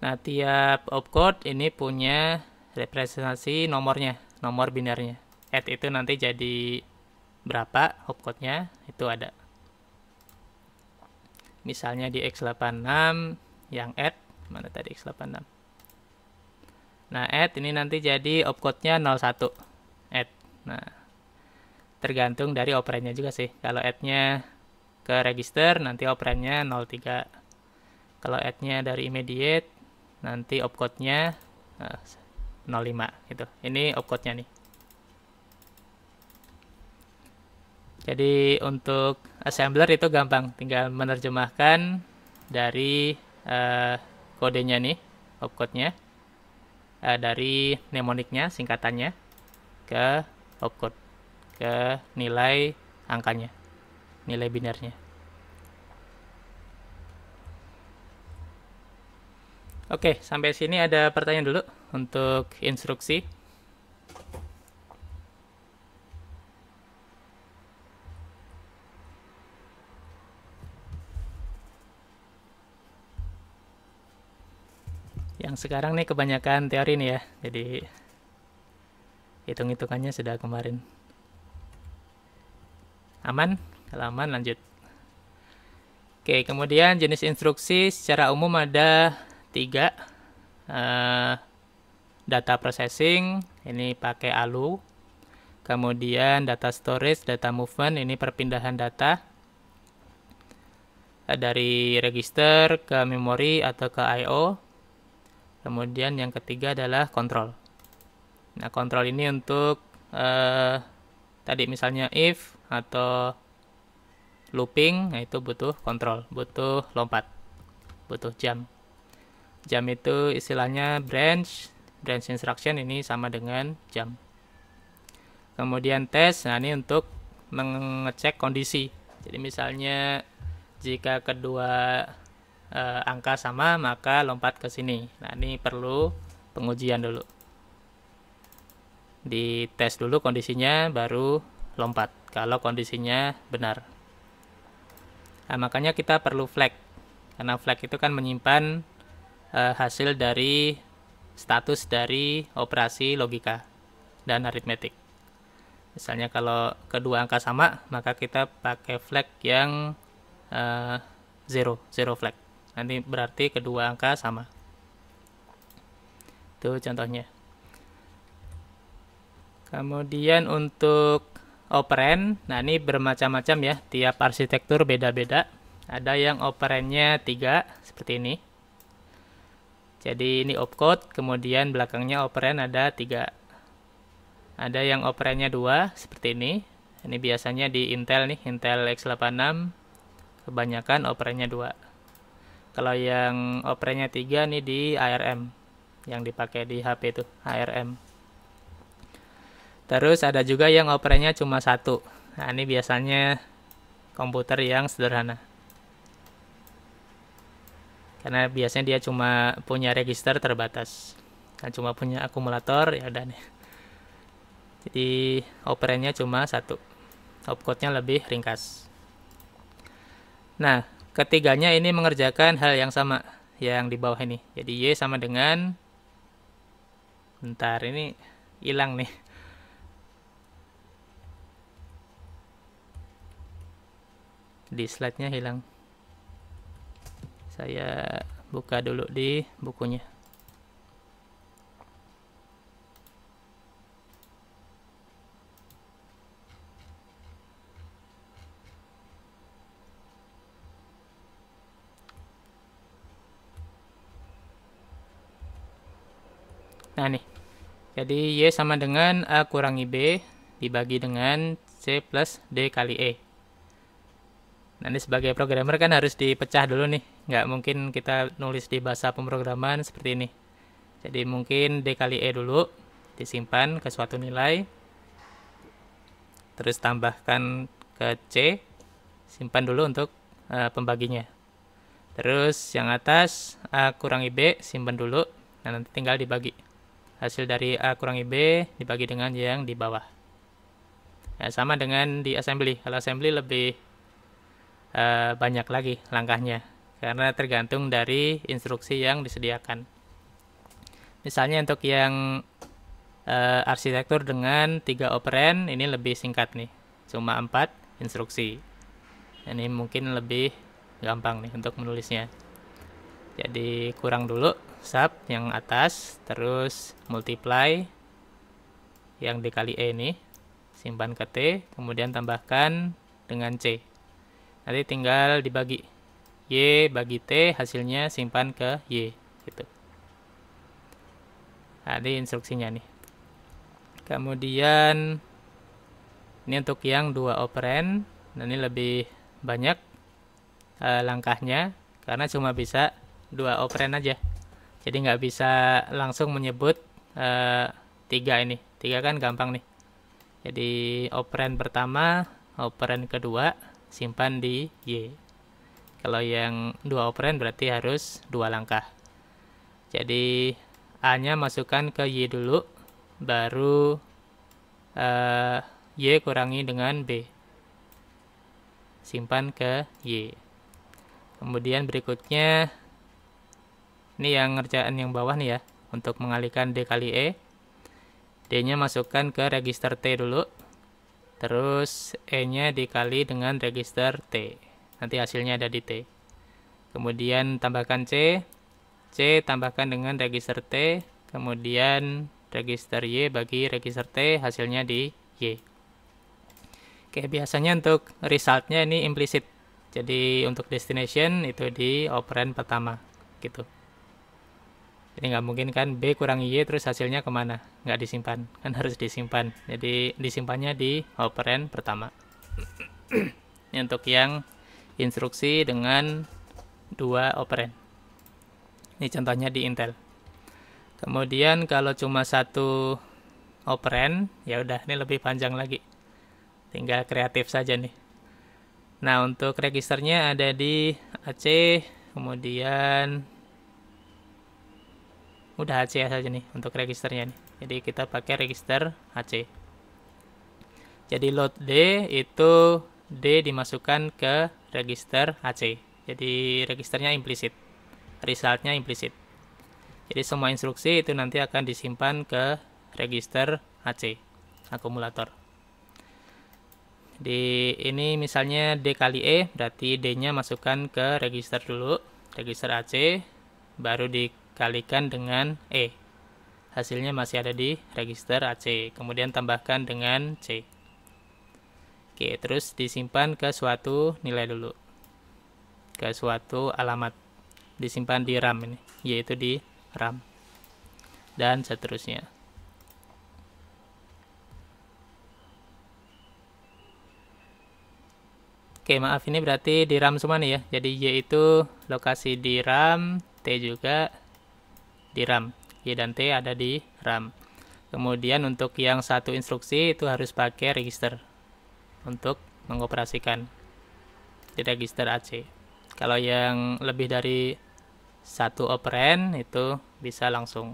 S1: Nah, tiap opcode ini punya representasi nomornya, nomor binarnya. Add itu nanti jadi berapa opcode-nya, itu ada. Misalnya di x86 yang add, mana tadi x86? Nah, add ini nanti jadi opcode-nya 01. Add. Nah, tergantung dari operandnya juga sih. Kalau add-nya ke register, nanti operandnya 03. Kalau add-nya dari immediate, nanti opcode-nya uh, eh, 05 gitu. Ini opcode-nya nih. Jadi untuk assembler itu gampang, tinggal menerjemahkan dari uh, kodenya nih, opcode-nya uh, dari mnemoniknya singkatannya ke opcode ke nilai angkanya nilai binernya Oke, sampai sini ada pertanyaan dulu untuk instruksi yang sekarang nih kebanyakan teori nih ya jadi hitung-hitungannya sudah kemarin aman kalau aman lanjut oke kemudian jenis instruksi secara umum ada tiga uh, data processing ini pakai ALU kemudian data storage data movement ini perpindahan data dari register ke memori atau ke I/O Kemudian yang ketiga adalah kontrol. Nah, kontrol ini untuk eh, tadi misalnya if atau looping, nah itu butuh kontrol, butuh lompat, butuh jam. Jam itu istilahnya branch, branch instruction ini sama dengan jam. Kemudian tes, nah ini untuk mengecek kondisi. Jadi misalnya jika kedua e, angka sama maka lompat ke sini. Nah, ini perlu pengujian dulu. di tes dulu kondisinya baru lompat kalau kondisinya benar. Nah, makanya kita perlu flag. Karena flag itu kan menyimpan e, hasil dari status dari operasi logika dan aritmetik. Misalnya kalau kedua angka sama, maka kita pakai flag yang uh, zero, zero flag nanti berarti kedua angka sama itu contohnya kemudian untuk operand nah ini bermacam-macam ya tiap arsitektur beda-beda ada yang operandnya tiga seperti ini jadi ini opcode kemudian belakangnya operand ada tiga ada yang operandnya dua seperti ini ini biasanya di Intel nih Intel x86 kebanyakan operandnya dua kalau yang operannya tiga nih di ARM yang dipakai di HP itu ARM terus ada juga yang operannya cuma satu nah ini biasanya komputer yang sederhana karena biasanya dia cuma punya register terbatas dan nah, cuma punya akumulator ya dan. jadi operannya cuma satu opcode-nya lebih ringkas nah ketiganya ini mengerjakan hal yang sama yang di bawah ini. Jadi Y sama dengan bentar ini hilang nih. Di slide-nya hilang. Saya buka dulu di bukunya. Nah nih, jadi Y sama dengan A kurangi B dibagi dengan C plus D kali E. nah ini sebagai programmer kan harus dipecah dulu nih, nggak mungkin kita nulis di bahasa pemrograman seperti ini. Jadi mungkin D kali E dulu, disimpan ke suatu nilai, terus tambahkan ke C, simpan dulu untuk uh, pembaginya. Terus yang atas A kurangi B, simpan dulu, nah nanti tinggal dibagi hasil dari A kurangi B dibagi dengan yang di bawah. Ya, sama dengan di assembly. Kalau assembly lebih uh, banyak lagi langkahnya karena tergantung dari instruksi yang disediakan. Misalnya untuk yang uh, arsitektur dengan tiga operan ini lebih singkat nih, cuma empat instruksi. Ini mungkin lebih gampang nih untuk menulisnya. Jadi kurang dulu sub yang atas terus multiply yang dikali E ini simpan ke T kemudian tambahkan dengan C nanti tinggal dibagi Y bagi T hasilnya simpan ke Y gitu ada nah, ini instruksinya nih kemudian ini untuk yang dua operand nah, ini lebih banyak eh, langkahnya karena cuma bisa dua operand aja jadi nggak bisa langsung menyebut uh, tiga ini tiga kan gampang nih jadi operan pertama operan kedua simpan di y kalau yang dua operan berarti harus dua langkah jadi a nya masukkan ke y dulu baru uh, y kurangi dengan b simpan ke y kemudian berikutnya ini yang ngerjaan yang bawah nih ya untuk mengalihkan D kali E D nya masukkan ke register T dulu terus E nya dikali dengan register T nanti hasilnya ada di T kemudian tambahkan C C tambahkan dengan register T kemudian register Y bagi register T hasilnya di Y Oke biasanya untuk resultnya ini implicit jadi untuk destination itu di operand pertama gitu jadi nggak mungkin kan B kurang Y terus hasilnya kemana? Nggak disimpan, kan harus disimpan. Jadi disimpannya di operand pertama. Ini untuk yang instruksi dengan dua operand. Ini contohnya di Intel. Kemudian kalau cuma satu operand, ya udah ini lebih panjang lagi. Tinggal kreatif saja nih. Nah, untuk registernya ada di AC, kemudian udah AC saja nih untuk registernya nih. Jadi kita pakai register AC Jadi load D itu D dimasukkan ke register AC Jadi registernya implisit. Resultnya implisit. Jadi semua instruksi itu nanti akan disimpan ke register AC akumulator. Di ini misalnya D kali E, berarti D-nya masukkan ke register dulu, register AC, baru di kalikan dengan E. Hasilnya masih ada di register AC, kemudian tambahkan dengan C. Oke, terus disimpan ke suatu nilai dulu. Ke suatu alamat. Disimpan di RAM ini, yaitu di RAM. Dan seterusnya. Oke, maaf ini berarti di RAM semua nih ya. Jadi Y itu lokasi di RAM, T juga, di RAM. Y dan T ada di RAM. Kemudian untuk yang satu instruksi itu harus pakai register untuk mengoperasikan di register AC. Kalau yang lebih dari satu operand itu bisa langsung.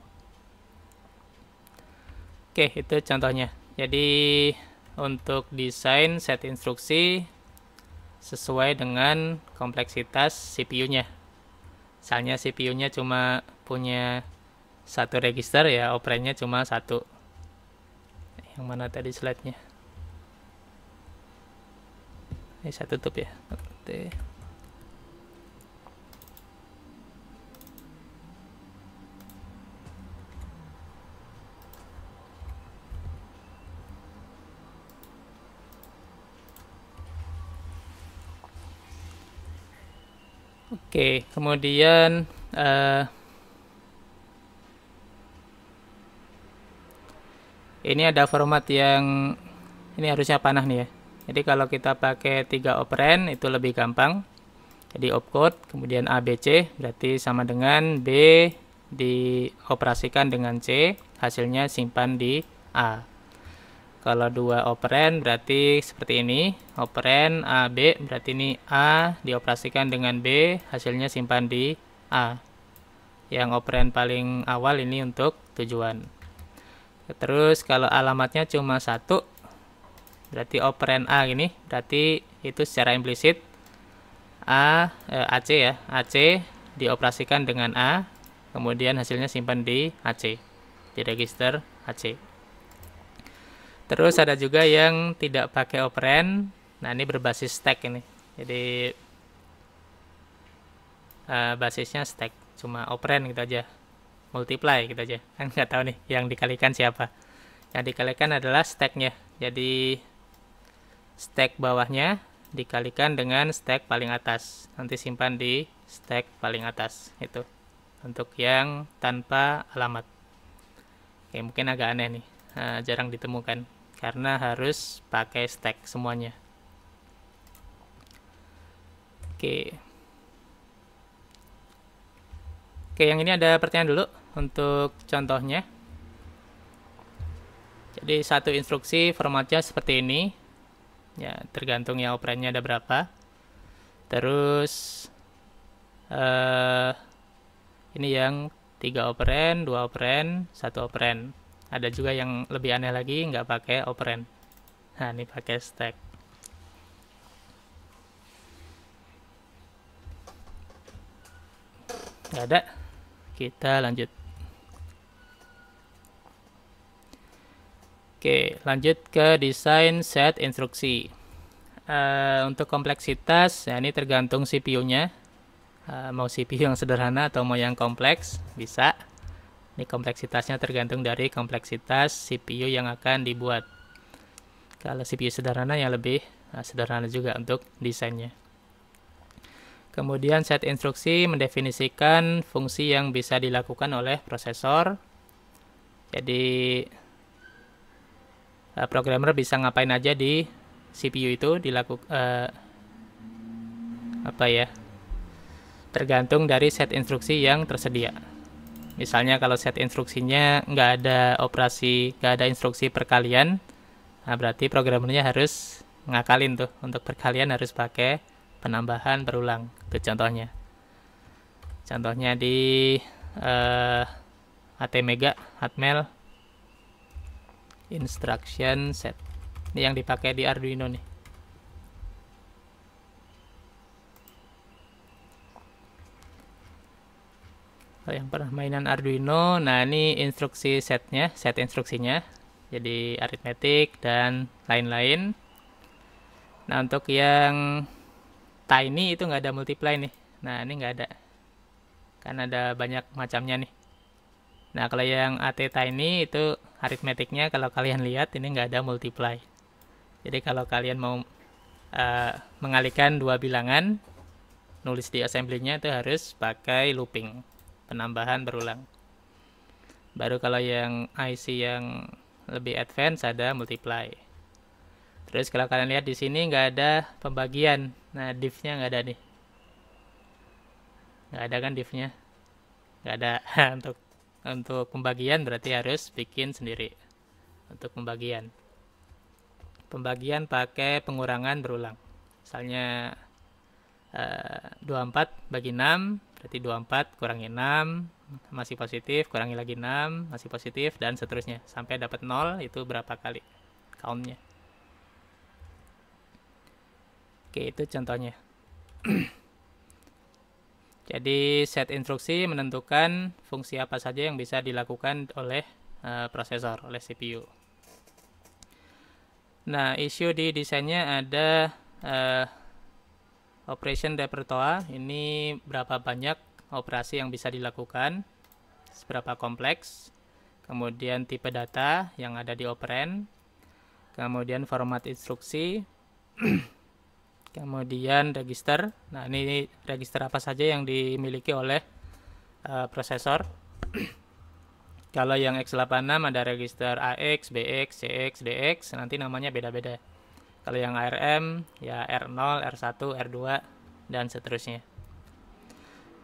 S1: Oke, itu contohnya. Jadi untuk desain set instruksi sesuai dengan kompleksitas CPU-nya. Misalnya CPU-nya cuma punya satu register ya operannya cuma satu yang mana tadi slide-nya ini saya tutup ya Oke. Oke, kemudian uh, ini ada format yang ini harusnya panah nih ya jadi kalau kita pakai tiga operand itu lebih gampang jadi opcode kemudian ABC berarti sama dengan B dioperasikan dengan C hasilnya simpan di A kalau dua operand berarti seperti ini operand B berarti ini A dioperasikan dengan B hasilnya simpan di A yang operand paling awal ini untuk tujuan terus kalau alamatnya cuma satu berarti operand A gini berarti itu secara implisit A eh, AC ya AC dioperasikan dengan A kemudian hasilnya simpan di AC di register AC terus ada juga yang tidak pakai operand nah ini berbasis stack ini jadi eh, basisnya stack cuma operand gitu aja multiply gitu aja kan nggak tahu nih yang dikalikan siapa yang dikalikan adalah stacknya jadi stack bawahnya dikalikan dengan stack paling atas nanti simpan di stack paling atas itu untuk yang tanpa alamat Oke, mungkin agak aneh nih nah, jarang ditemukan karena harus pakai stack semuanya Oke. Oke, yang ini ada pertanyaan dulu untuk contohnya. Jadi satu instruksi formatnya seperti ini. Ya, tergantung yang operannya ada berapa. Terus eh ini yang tiga operan, dua operan, satu operan. Ada juga yang lebih aneh lagi nggak pakai operan. Nah, ini pakai stack. Nggak ada kita lanjut Oke, lanjut ke desain set instruksi. Uh, untuk kompleksitas, ya ini tergantung CPU-nya. Uh, eh, mau CPU yang sederhana atau mau yang kompleks, bisa. Ini kompleksitasnya tergantung dari kompleksitas CPU yang akan dibuat. Kalau CPU sederhana, yang lebih uh, sederhana juga untuk desainnya. Kemudian set instruksi mendefinisikan fungsi yang bisa dilakukan oleh prosesor. Jadi eh, programmer bisa ngapain aja di CPU itu dilakukan uh, eh, apa ya? Tergantung dari set instruksi yang tersedia. Misalnya kalau set instruksinya nggak ada operasi, nggak ada instruksi perkalian, nah berarti programmernya harus ngakalin tuh. Untuk perkalian harus pakai penambahan berulang. Itu contohnya. Contohnya di uh, eh, ATmega Hotmail instruction set. Ini yang dipakai di Arduino nih. Oh, yang pernah mainan Arduino, nah ini instruksi setnya, set instruksinya. Jadi aritmetik dan lain-lain. Nah, untuk yang tiny nah, itu nggak ada multiply nih nah ini nggak ada kan ada banyak macamnya nih nah kalau yang at tiny itu aritmetiknya kalau kalian lihat ini nggak ada multiply jadi kalau kalian mau uh, mengalihkan dua bilangan nulis di assembly-nya itu harus pakai looping penambahan berulang baru kalau yang IC yang lebih advance ada multiply Terus kalau kalian lihat di sini nggak ada pembagian. Nah, divnya nya nggak ada nih. Nggak ada kan divnya, nya Nggak ada. untuk untuk pembagian berarti harus bikin sendiri. Untuk pembagian. Pembagian pakai pengurangan berulang. Misalnya uh, eh, 24 bagi 6, berarti 24 kurangi 6, masih positif, kurangi lagi 6, masih positif, dan seterusnya. Sampai dapat 0, itu berapa kali countnya. Oke, itu contohnya. Jadi set instruksi menentukan fungsi apa saja yang bisa dilakukan oleh uh, prosesor, oleh CPU. Nah, isu di desainnya ada uh, operation repertoire. Ini berapa banyak operasi yang bisa dilakukan, seberapa kompleks, kemudian tipe data yang ada di operand, kemudian format instruksi, kemudian register nah ini register apa saja yang dimiliki oleh uh, prosesor kalau yang x86 ada register AX, BX, CX, DX nanti namanya beda-beda kalau yang ARM ya R0, R1, R2 dan seterusnya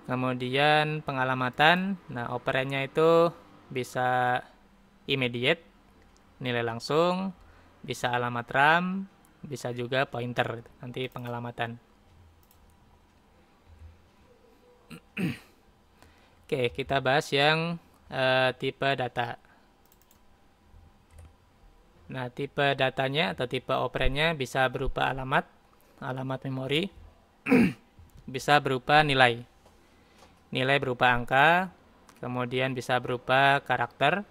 S1: kemudian pengalamatan nah operannya itu bisa immediate nilai langsung bisa alamat RAM bisa juga pointer nanti pengalamatan Oke, kita bahas yang uh, tipe data. Nah, tipe datanya atau tipe operannya bisa berupa alamat, alamat memori, bisa berupa nilai. Nilai berupa angka, kemudian bisa berupa karakter,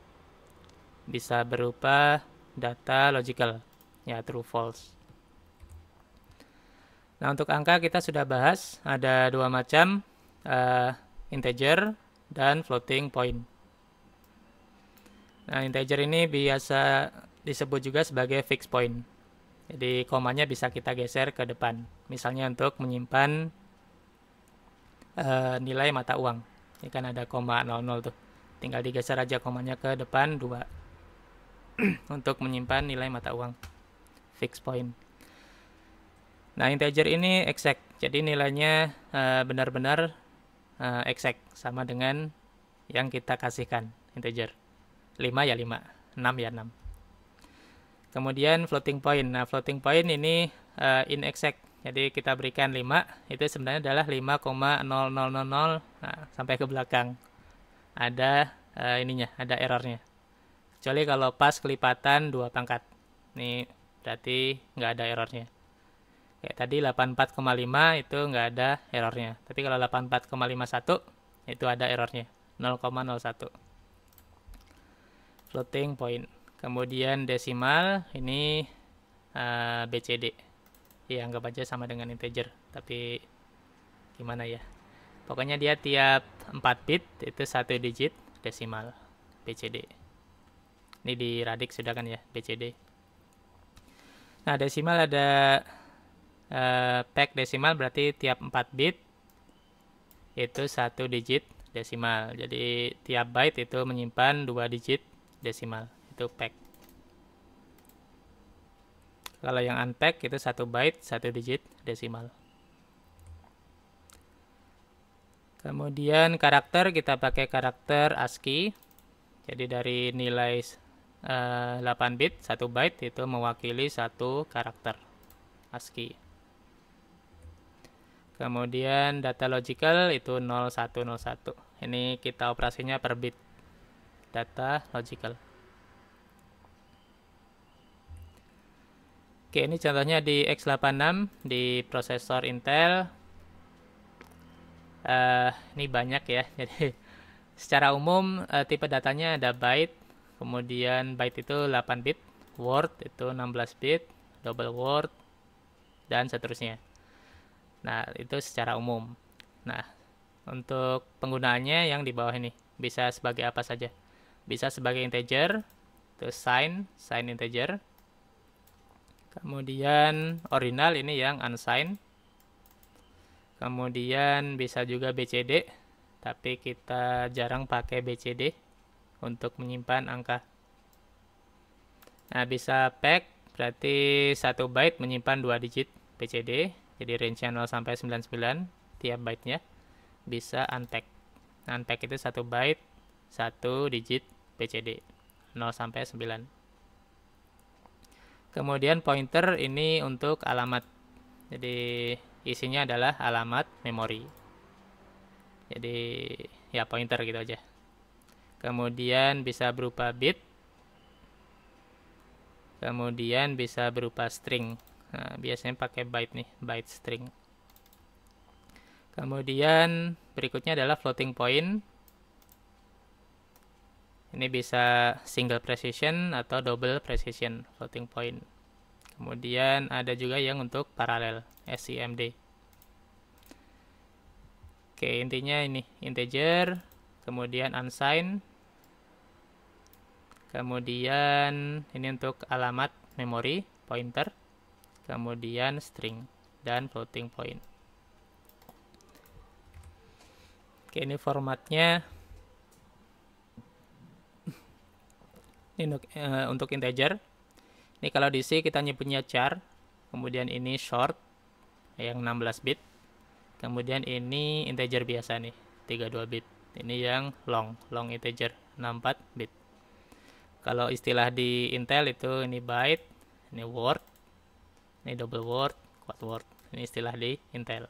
S1: bisa berupa data logical, ya true false. Nah, untuk angka kita sudah bahas ada dua macam, uh, integer dan floating point. Nah, integer ini biasa disebut juga sebagai fixed point. Jadi, komanya bisa kita geser ke depan. Misalnya untuk menyimpan uh, nilai mata uang. Ini kan ada koma 00 tuh. Tinggal digeser aja komanya ke depan 2. untuk menyimpan nilai mata uang. Fixed point. Nah, integer ini exact, jadi nilainya eh, benar-benar uh, uh, exact, sama dengan yang kita kasihkan, integer. 5 ya 5, 6 ya 6. Kemudian floating point. Nah, floating point ini uh, inexact, jadi kita berikan 5, itu sebenarnya adalah 5,0000 nah, sampai ke belakang. Ada uh, ininya, ada errornya. Kecuali kalau pas kelipatan 2 pangkat. Ini berarti nggak ada errornya ya tadi 84,5 itu nggak ada errornya tapi kalau 84,51 itu ada errornya 0,01 floating point kemudian desimal ini uh, eh, BCD ya anggap aja sama dengan integer tapi gimana ya pokoknya dia tiap 4 bit itu satu digit desimal BCD ini di radik sudah kan ya BCD nah desimal ada tag eh, pack desimal berarti tiap 4 bit itu satu digit desimal. Jadi tiap byte itu menyimpan dua digit desimal. Itu pack. Kalau yang unpack itu satu byte satu digit desimal. Kemudian karakter kita pakai karakter ASCII. Jadi dari nilai uh, eh, 8 bit 1 byte itu mewakili satu karakter ASCII. Kemudian data logical itu 0101. Ini kita operasinya per bit. Data logical. Oke, ini contohnya di X86 di prosesor Intel. Uh, ini banyak ya. Jadi secara umum uh, tipe datanya ada byte, kemudian byte itu 8 bit, word itu 16 bit, double word dan seterusnya. Nah, itu secara umum. Nah, untuk penggunaannya yang di bawah ini bisa sebagai apa saja. Bisa sebagai integer, terus sign, sign integer. Kemudian original ini yang unsigned. Kemudian bisa juga BCD, tapi kita jarang pakai BCD untuk menyimpan angka. Nah, bisa pack berarti satu byte menyimpan dua digit BCD jadi range nya 0 sampai 99 tiap byte-nya bisa unpack untag itu satu byte satu digit BCD 0 sampai 9 kemudian pointer ini untuk alamat jadi isinya adalah alamat memori jadi ya pointer gitu aja kemudian bisa berupa bit kemudian bisa berupa string Nah, biasanya pakai byte nih, byte string. Kemudian berikutnya adalah floating point. Ini bisa single precision atau double precision floating point. Kemudian ada juga yang untuk paralel SIMD. Oke, intinya ini integer, kemudian unsigned. Kemudian ini untuk alamat memori pointer kemudian string dan floating point. Oke, ini formatnya ini untuk, uh, untuk integer. Ini kalau di C kita nyebutnya char, kemudian ini short yang 16 bit. Kemudian ini integer biasa nih, 32 bit. Ini yang long, long integer 64 bit. Kalau istilah di Intel itu ini byte, ini word, ini double word, quad word. Ini istilah di Intel.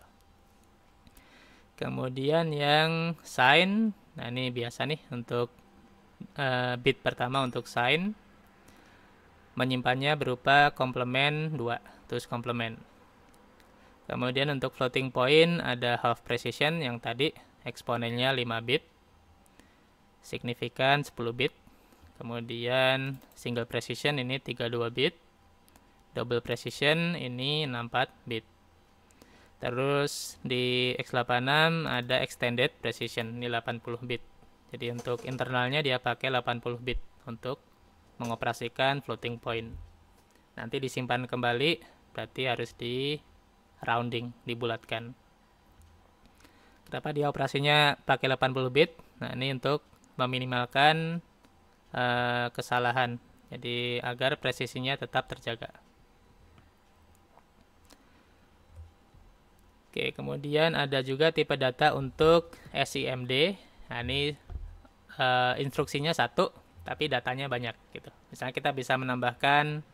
S1: Kemudian yang sign, nah ini biasa nih untuk uh, bit pertama untuk sign menyimpannya berupa komplement 2, terus komplement. Kemudian untuk floating point ada half precision yang tadi eksponennya 5 bit. Signifikan 10 bit. Kemudian single precision ini 32 bit double precision ini 64 bit. Terus di X86 ada extended precision ini 80 bit. Jadi untuk internalnya dia pakai 80 bit untuk mengoperasikan floating point. Nanti disimpan kembali berarti harus di rounding, dibulatkan. Kenapa dia operasinya pakai 80 bit? Nah, ini untuk meminimalkan uh, kesalahan. Jadi agar presisinya tetap terjaga. Oke, kemudian ada juga tipe data untuk SIMD. Nah, ini uh, instruksinya satu, tapi datanya banyak gitu. Misalnya kita bisa menambahkan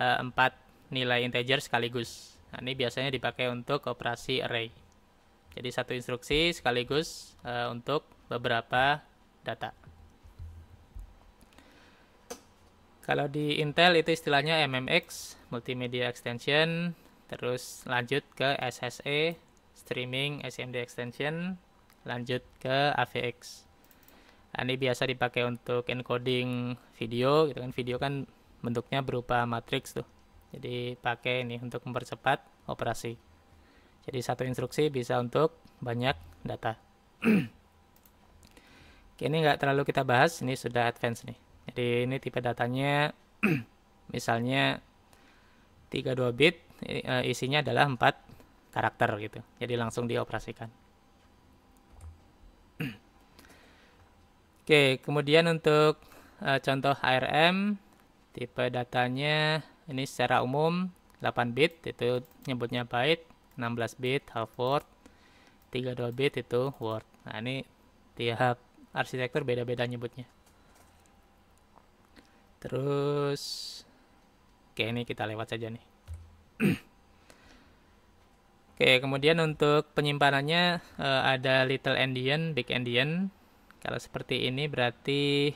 S1: eh, empat uh, nilai integer sekaligus. Nah, ini biasanya dipakai untuk operasi array. Jadi satu instruksi sekaligus uh, untuk beberapa data. Kalau di Intel itu istilahnya MMX, Multimedia Extension, terus lanjut ke SSE streaming SMD e extension lanjut ke AVX nah, ini biasa dipakai untuk encoding video gitu kan video kan bentuknya berupa matrix tuh jadi pakai ini untuk mempercepat operasi jadi satu instruksi bisa untuk banyak data Oke, ini nggak terlalu kita bahas ini sudah advance nih jadi ini tipe datanya misalnya 32 bit E, isinya adalah 4 karakter gitu. Jadi langsung dioperasikan. Oke, kemudian untuk uh, contoh ARM tipe datanya ini secara umum 8 bit itu nyebutnya byte, 16 bit half word, 32 bit itu word. Nah, ini tiap arsitektur beda-beda nyebutnya. Terus oke ini kita lewat saja nih. Oke, kemudian untuk penyimpanannya uh, ada little endian, big endian. Kalau seperti ini berarti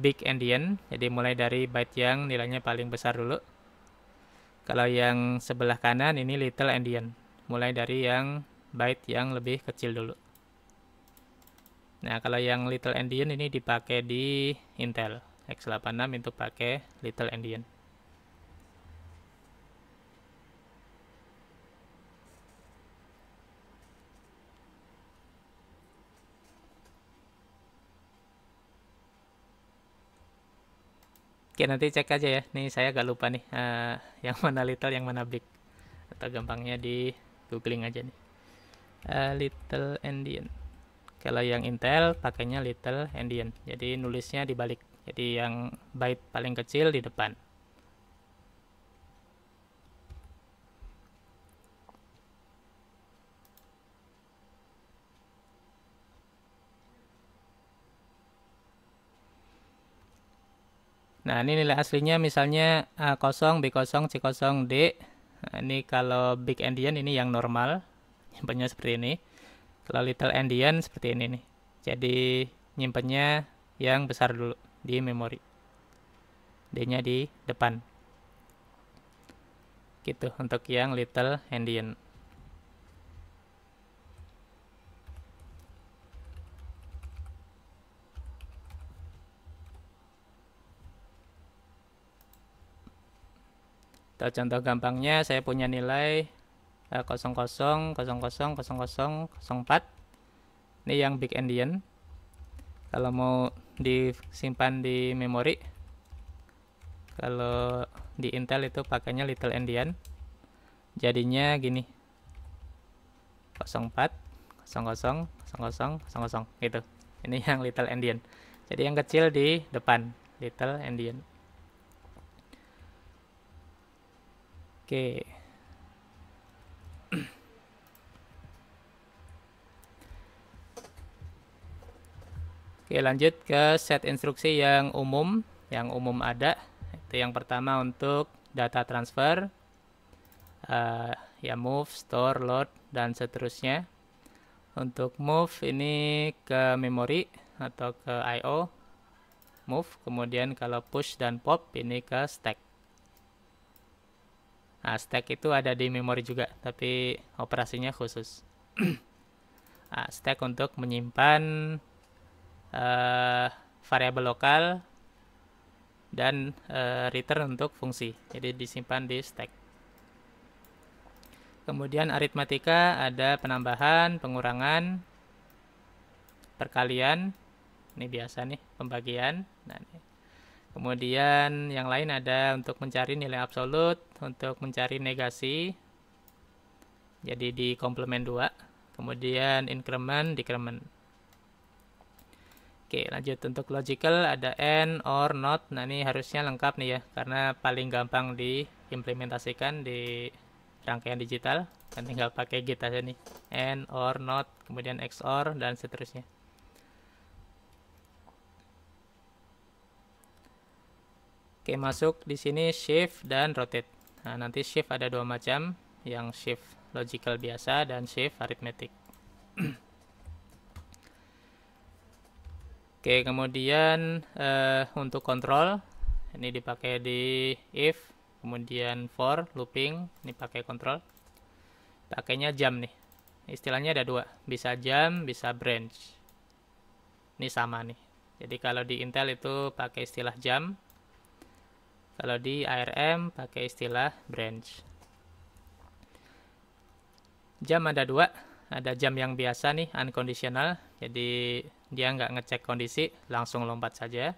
S1: big endian. Jadi mulai dari byte yang nilainya paling besar dulu. Kalau yang sebelah kanan ini little endian. Mulai dari yang byte yang lebih kecil dulu. Nah, kalau yang little endian ini dipakai di Intel x86 itu pakai little endian. Oke nanti cek aja ya. Nih saya gak lupa nih uh, yang mana little yang mana big. Atau gampangnya di googling aja nih. Uh, little endian. Kalau yang Intel pakainya little endian. Jadi nulisnya dibalik. Jadi yang byte paling kecil di depan. Nah, ini nilai aslinya misalnya A0, B0, C0, D. Nah, ini kalau big endian ini yang normal, nyimpannya seperti ini. Kalau little endian seperti ini nih. Jadi nyimpannya yang besar dulu di memori. D-nya di depan. Gitu untuk yang little endian. atau contoh gampangnya saya punya nilai uh, ini yang big endian kalau mau disimpan di memori kalau di Intel itu pakainya little endian jadinya gini 04 00 00 00 gitu ini yang little endian jadi yang kecil di depan little endian Oke. Oke, lanjut ke set instruksi yang umum, yang umum ada. Itu yang pertama untuk data transfer. Uh, ya move, store, load dan seterusnya. Untuk move ini ke memori atau ke IO move, kemudian kalau push dan pop ini ke stack. Nah, stack itu ada di memori juga, tapi operasinya khusus. nah, stack untuk menyimpan uh, variabel lokal dan uh, return untuk fungsi. Jadi disimpan di stack. Kemudian aritmatika ada penambahan, pengurangan, perkalian. Ini biasa nih, pembagian. Nah, Kemudian yang lain ada untuk mencari nilai absolut, untuk mencari negasi. Jadi di komplement 2. Kemudian increment, decrement. Oke, lanjut untuk logical ada and or not. Nah, ini harusnya lengkap nih ya karena paling gampang diimplementasikan di rangkaian digital. Kan tinggal pakai git aja nih. And or not, kemudian XOR dan seterusnya. Oke, masuk di sini shift dan rotate. Nah, nanti shift ada dua macam, yang shift logical biasa dan shift aritmetik. Oke, kemudian eh, untuk kontrol, ini dipakai di if, kemudian for, looping, ini pakai kontrol. Pakainya jam nih, istilahnya ada dua, bisa jam, bisa branch. Ini sama nih. Jadi kalau di Intel itu pakai istilah jam, kalau di ARM pakai istilah branch. Jam ada dua, ada jam yang biasa nih, unconditional, jadi dia nggak ngecek kondisi, langsung lompat saja.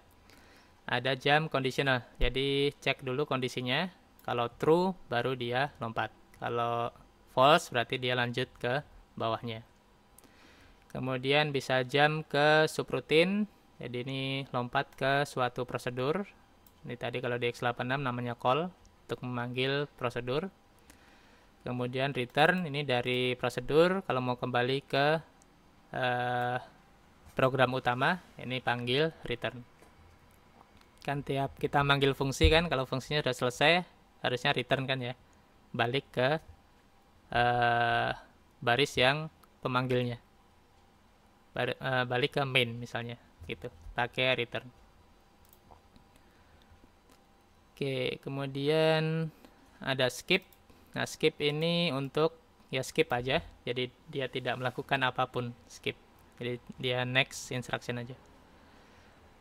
S1: Ada jam conditional, jadi cek dulu kondisinya, kalau true baru dia lompat. Kalau false berarti dia lanjut ke bawahnya. Kemudian bisa jam ke subrutin, jadi ini lompat ke suatu prosedur ini tadi kalau di X86 namanya call untuk memanggil prosedur. Kemudian return ini dari prosedur kalau mau kembali ke eh, program utama ini panggil return. Kan tiap kita manggil fungsi kan kalau fungsinya sudah selesai harusnya return kan ya. Balik ke eh, baris yang pemanggilnya. Eh, balik ke main misalnya gitu. Pakai return. Oke, kemudian ada skip. Nah, skip ini untuk ya skip aja. Jadi dia tidak melakukan apapun, skip. Jadi dia next instruction aja.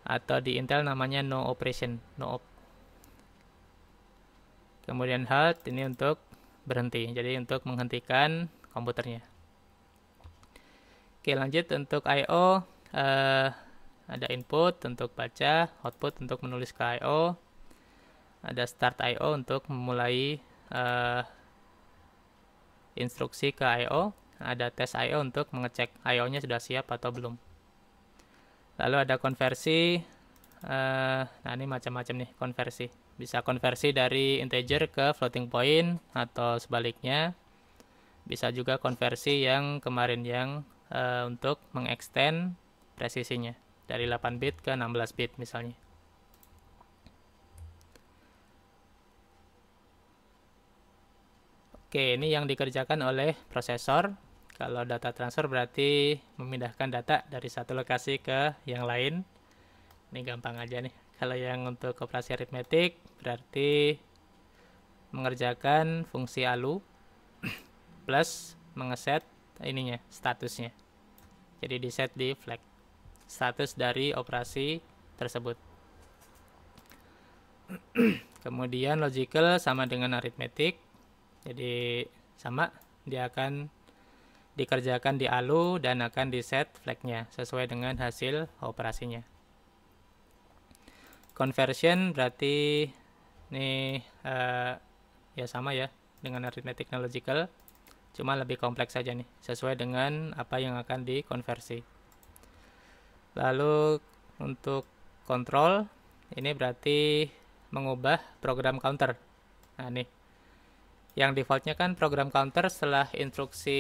S1: Atau di Intel namanya no operation, no op. Kemudian halt ini untuk berhenti. Jadi untuk menghentikan komputernya. Oke, lanjut untuk IO eh, ada input untuk baca, output untuk menulis ke IO, ada start IO untuk memulai uh, instruksi ke IO, ada tes IO untuk mengecek IO-nya sudah siap atau belum. Lalu ada konversi, uh, nah ini macam-macam nih konversi. Bisa konversi dari integer ke floating point atau sebaliknya. Bisa juga konversi yang kemarin yang uh, untuk mengextend presisinya dari 8 bit ke 16 bit misalnya. Oke, ini yang dikerjakan oleh prosesor. Kalau data transfer berarti memindahkan data dari satu lokasi ke yang lain. Ini gampang aja nih. Kalau yang untuk operasi aritmetik berarti mengerjakan fungsi ALU plus mengeset ininya, statusnya. Jadi di set di flag status dari operasi tersebut. Kemudian logical sama dengan aritmetik jadi sama dia akan dikerjakan di ALU dan akan di set flagnya sesuai dengan hasil operasinya conversion berarti ini uh, ya sama ya dengan arithmetic logical cuma lebih kompleks saja nih sesuai dengan apa yang akan dikonversi lalu untuk kontrol ini berarti mengubah program counter nah nih yang defaultnya kan program counter setelah instruksi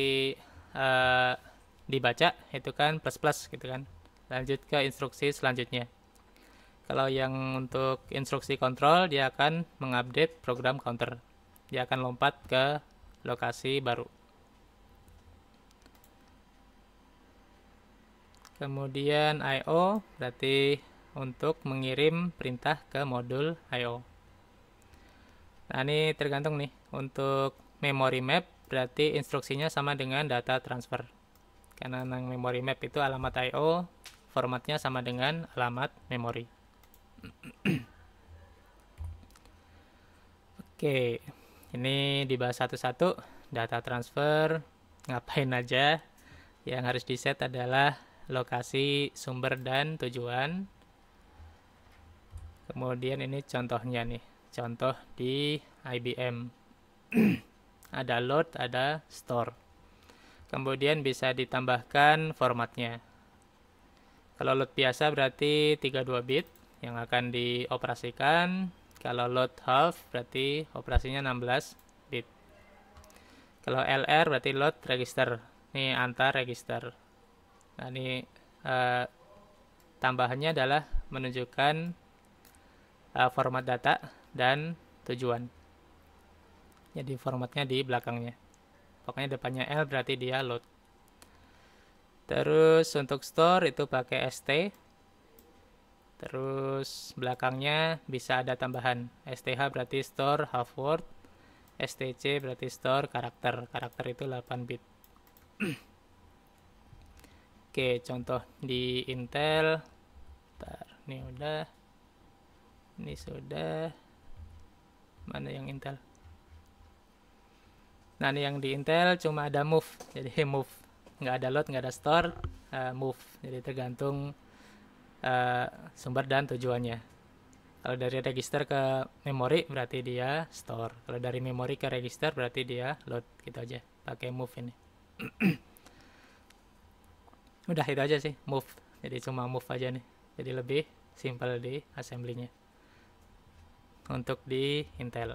S1: uh, dibaca itu kan plus plus gitu kan lanjut ke instruksi selanjutnya kalau yang untuk instruksi kontrol dia akan mengupdate program counter dia akan lompat ke lokasi baru kemudian IO berarti untuk mengirim perintah ke modul IO Nah, ini tergantung nih. Untuk memory map berarti instruksinya sama dengan data transfer. Karena yang memory map itu alamat I/O, formatnya sama dengan alamat memori. Oke, ini dibahas satu-satu data transfer ngapain aja. Yang harus di-set adalah lokasi, sumber dan tujuan. Kemudian ini contohnya nih contoh di IBM ada load ada store kemudian bisa ditambahkan formatnya kalau load biasa berarti 32 bit yang akan dioperasikan kalau load half berarti operasinya 16 bit kalau LR berarti load register ini antar register nah ini eh, tambahannya adalah menunjukkan uh, format data dan tujuan. Jadi formatnya di belakangnya. Pokoknya depannya L berarti dia load. Terus untuk store itu pakai ST. Terus belakangnya bisa ada tambahan. STH berarti store half word. STC berarti store karakter. Karakter itu 8 bit. Oke, contoh di Intel. Bentar, ini udah. Ini sudah mana yang Intel nah ini yang di Intel cuma ada move jadi move nggak ada load nggak ada store uh, move jadi tergantung uh, sumber dan tujuannya kalau dari register ke memori berarti dia store kalau dari memori ke register berarti dia load gitu aja pakai move ini udah itu aja sih move jadi cuma move aja nih jadi lebih simpel di assembly-nya untuk di Intel.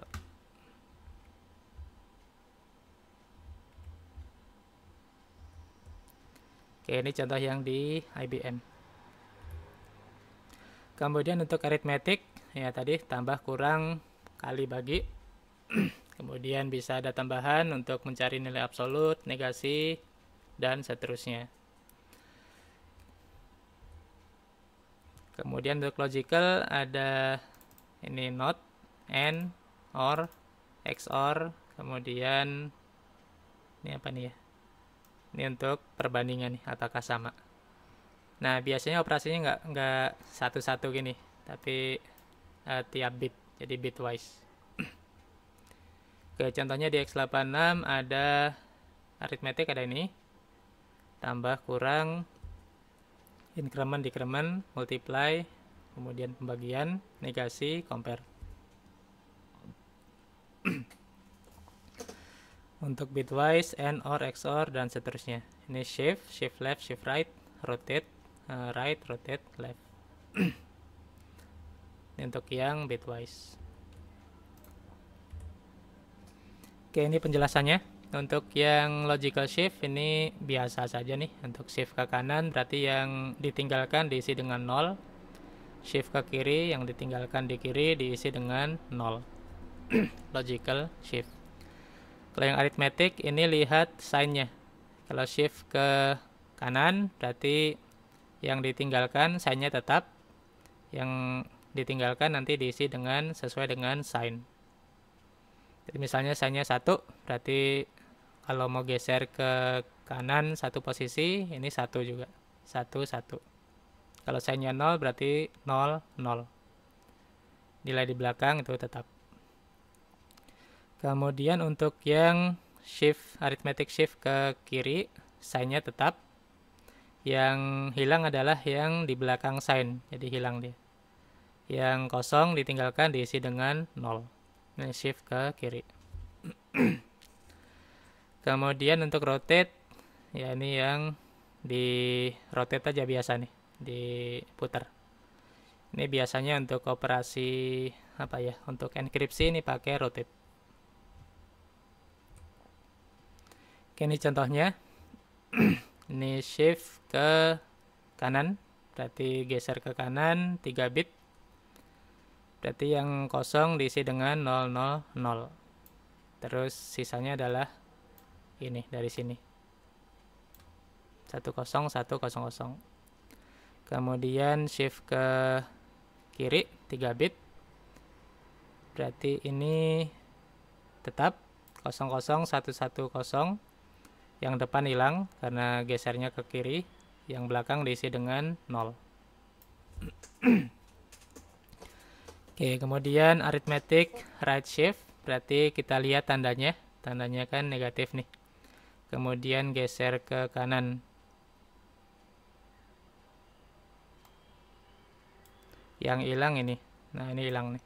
S1: Oke, ini contoh yang di IBM. Kemudian untuk aritmetik, ya tadi tambah kurang kali bagi. Kemudian bisa ada tambahan untuk mencari nilai absolut, negasi, dan seterusnya. Kemudian untuk logical ada ini not and or XOR kemudian ini apa nih ya ini untuk perbandingan nih apakah sama nah biasanya operasinya nggak nggak satu-satu gini tapi uh, tiap bit jadi bitwise oke contohnya di x86 ada aritmetik ada ini tambah kurang increment decrement multiply kemudian pembagian, negasi, compare. Untuk bitwise, AND, OR, XOR, dan seterusnya. Ini shift, shift left, shift right, rotate, uh, right, rotate, left. ini untuk yang bitwise. Oke, ini penjelasannya. Untuk yang logical shift ini biasa saja nih. Untuk shift ke kanan berarti yang ditinggalkan diisi dengan 0 shift ke kiri yang ditinggalkan di kiri diisi dengan 0 logical shift kalau yang aritmetik ini lihat sign-nya kalau shift ke kanan berarti yang ditinggalkan sign-nya tetap yang ditinggalkan nanti diisi dengan sesuai dengan sign jadi misalnya sign-nya satu berarti kalau mau geser ke kanan satu posisi ini satu juga satu satu kalau signnya 0 berarti 0, 0. Nilai di belakang itu tetap. Kemudian untuk yang shift, arithmetic shift ke kiri, signnya tetap. Yang hilang adalah yang di belakang sign, jadi hilang dia. Yang kosong ditinggalkan diisi dengan 0. Ini shift ke kiri. Kemudian untuk rotate, ya ini yang di rotate aja biasa nih diputar ini biasanya untuk operasi apa ya untuk enkripsi ini pakai rotate oke ini contohnya ini shift ke kanan berarti geser ke kanan 3 bit berarti yang kosong diisi dengan 000 terus sisanya adalah ini dari sini 10100 kemudian shift ke kiri 3 bit berarti ini tetap 00110 yang depan hilang karena gesernya ke kiri yang belakang diisi dengan 0 Oke, kemudian arithmetic right shift berarti kita lihat tandanya tandanya kan negatif nih kemudian geser ke kanan yang hilang ini nah ini hilang nih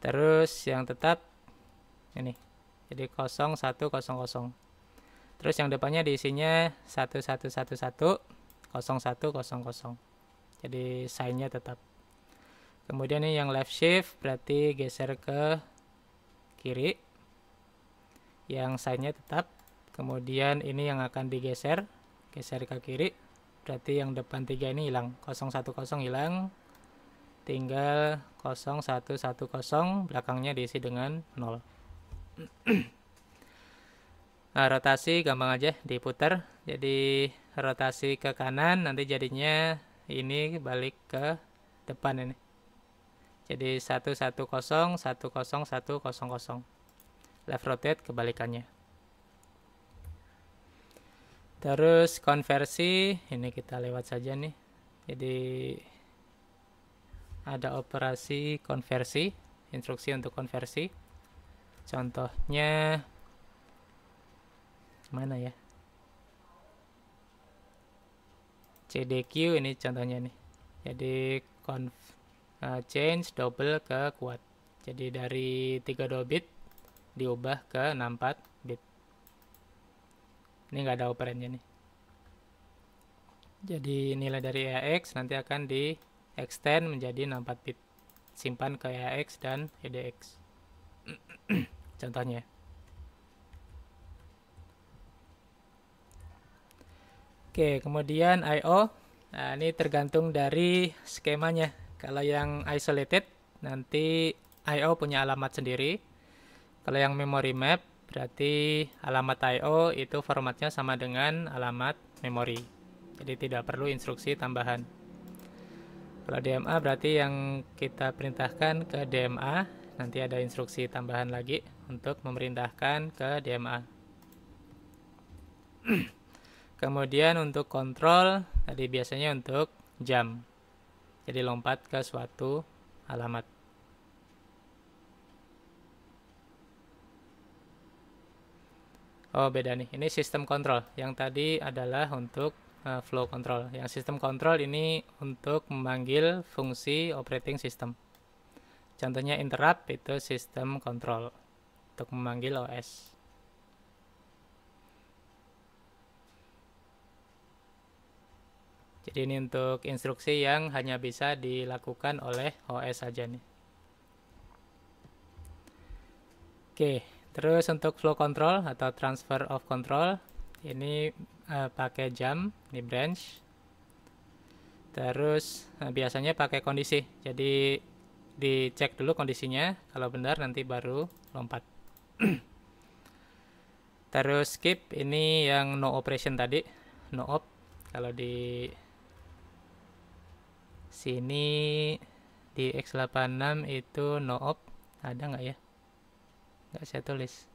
S1: terus yang tetap ini jadi satu 0100 terus yang depannya diisinya satu satu satu satu, satu 1111 0100 jadi signnya tetap kemudian ini yang left shift berarti geser ke kiri yang signnya tetap kemudian ini yang akan digeser geser ke kiri berarti yang depan tiga ini hilang satu 010 hilang tinggal 0110 belakangnya diisi dengan 0 nah, rotasi gampang aja diputar jadi rotasi ke kanan nanti jadinya ini balik ke depan ini jadi 110 10100 left rotate kebalikannya terus konversi ini kita lewat saja nih jadi ada operasi konversi, instruksi untuk konversi. Contohnya mana ya? CDQ ini contohnya nih. Jadi conf uh, eh, change double ke kuat. Jadi dari 32 bit diubah ke 64 bit. Ini enggak ada operannya nih. Jadi nilai dari AX nanti akan di extend menjadi 64 bit simpan ke EAX dan EDX contohnya Oke, kemudian I.O. Nah, ini tergantung dari skemanya. Kalau yang isolated, nanti I.O. punya alamat sendiri. Kalau yang memory map, berarti alamat I.O. itu formatnya sama dengan alamat memory Jadi tidak perlu instruksi tambahan. Kalau DMA berarti yang kita perintahkan ke DMA, nanti ada instruksi tambahan lagi untuk memerintahkan ke DMA. Kemudian untuk kontrol, tadi biasanya untuk jam. Jadi lompat ke suatu alamat. Oh beda nih, ini sistem kontrol. Yang tadi adalah untuk uh, flow control. Yang sistem control ini untuk memanggil fungsi operating system. Contohnya interrupt itu sistem control untuk memanggil OS. Jadi ini untuk instruksi yang hanya bisa dilakukan oleh OS saja nih. Oke, terus untuk flow control atau transfer of control ini uh, pakai jam di branch terus uh, biasanya pakai kondisi jadi dicek dulu kondisinya kalau benar nanti baru lompat terus skip ini yang no operation tadi no op kalau di sini di x86 itu no op ada nggak ya nggak saya tulis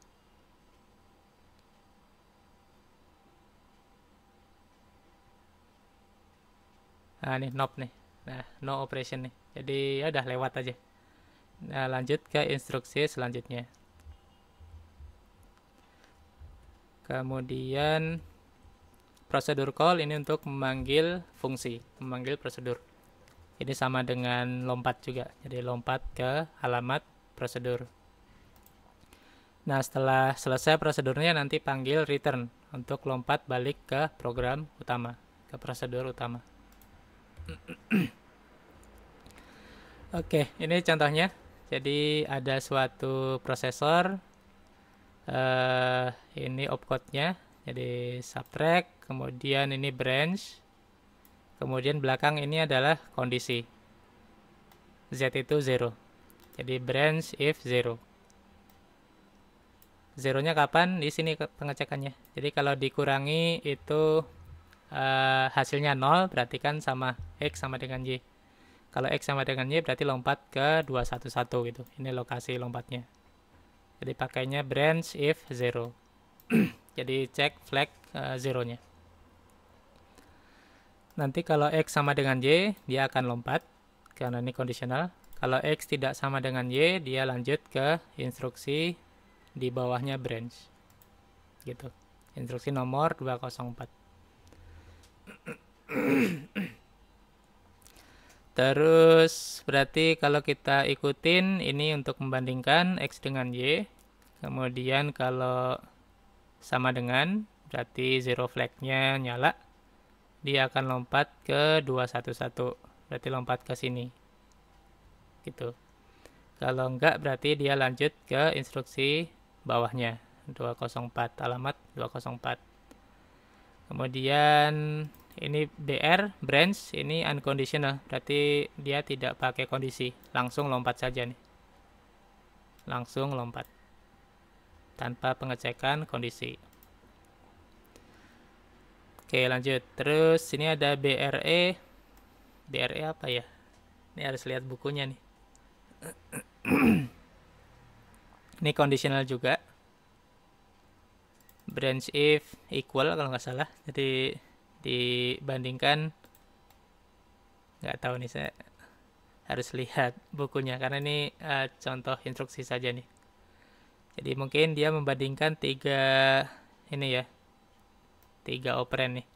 S1: nah ini knob nih nah no operation nih jadi ya udah lewat aja nah lanjut ke instruksi selanjutnya kemudian prosedur call ini untuk memanggil fungsi memanggil prosedur ini sama dengan lompat juga jadi lompat ke alamat prosedur nah setelah selesai prosedurnya nanti panggil return untuk lompat balik ke program utama ke prosedur utama Oke, okay, ini contohnya. Jadi ada suatu prosesor. Uh, ini opcode-nya. Jadi subtract, kemudian ini branch. Kemudian belakang ini adalah kondisi. Z itu 0. Jadi branch if 0. Zeronya kapan? Di sini pengecekannya. Jadi kalau dikurangi itu Eh, hasilnya 0 berarti kan sama X sama dengan Y. Kalau X sama dengan Y berarti lompat ke 211 gitu. Ini lokasi lompatnya. Jadi pakainya branch if 0. Jadi cek flag uh, eh, nya. Nanti kalau X sama dengan Y, dia akan lompat karena ini kondisional. Kalau X tidak sama dengan Y, dia lanjut ke instruksi di bawahnya branch. Gitu. Instruksi nomor 204. Terus berarti kalau kita ikutin ini untuk membandingkan X dengan Y. Kemudian kalau sama dengan berarti zero flagnya nyala. Dia akan lompat ke 211. Berarti lompat ke sini. Gitu. Kalau enggak berarti dia lanjut ke instruksi bawahnya 204 alamat 204 kemudian ini BR branch ini unconditional berarti dia tidak pakai kondisi langsung lompat saja nih langsung lompat tanpa pengecekan kondisi oke lanjut terus ini ada BRE BRE apa ya ini harus lihat bukunya nih ini conditional juga branch if equal kalau nggak salah jadi dibandingkan nggak tahu nih saya harus lihat bukunya karena ini uh, contoh instruksi saja nih jadi mungkin dia membandingkan tiga ini ya tiga operand nih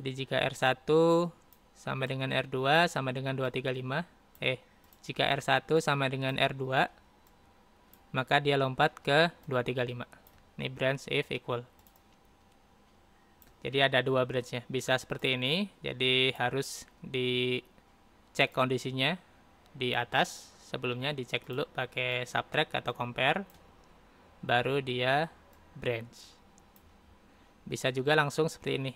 S1: jadi jika R1 sama dengan R2 sama dengan 235 eh jika R1 sama dengan R2 maka dia lompat ke 235 ini branch if equal jadi ada dua branch -nya. bisa seperti ini jadi harus dicek kondisinya di atas sebelumnya dicek dulu pakai subtract atau compare baru dia branch bisa juga langsung seperti ini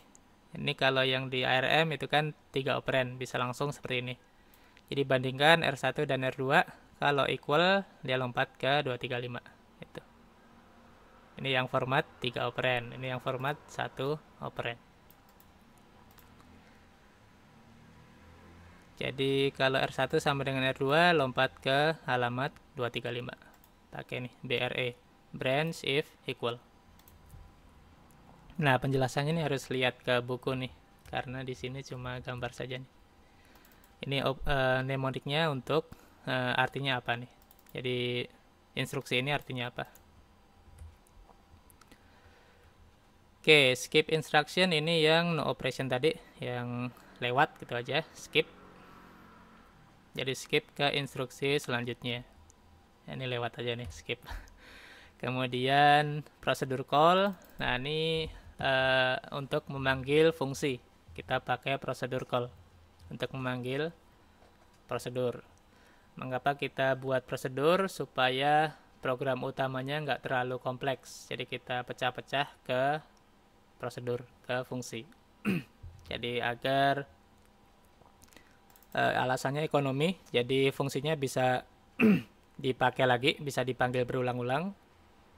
S1: ini kalau yang di ARM itu kan tiga operand bisa langsung seperti ini jadi bandingkan R1 dan R2 kalau equal dia lompat ke 235 ini yang format 3 operand ini yang format 1 operand jadi kalau R1 sama dengan R2 lompat ke halaman 235 pakai nih BRE branch if equal nah penjelasannya nih harus lihat ke buku nih karena di sini cuma gambar saja nih ini uh, eh, mnemoniknya untuk uh, artinya apa nih jadi instruksi ini artinya apa Oke, skip instruction ini yang no operation tadi yang lewat gitu aja, skip. Jadi skip ke instruksi selanjutnya. Ini lewat aja nih, skip. Kemudian prosedur call. Nah, ini uh, untuk memanggil fungsi. Kita pakai prosedur call untuk memanggil prosedur. Mengapa kita buat prosedur supaya program utamanya nggak terlalu kompleks. Jadi kita pecah-pecah ke prosedur ke fungsi. jadi agar uh, alasannya ekonomi, jadi fungsinya bisa dipakai lagi, bisa dipanggil berulang-ulang.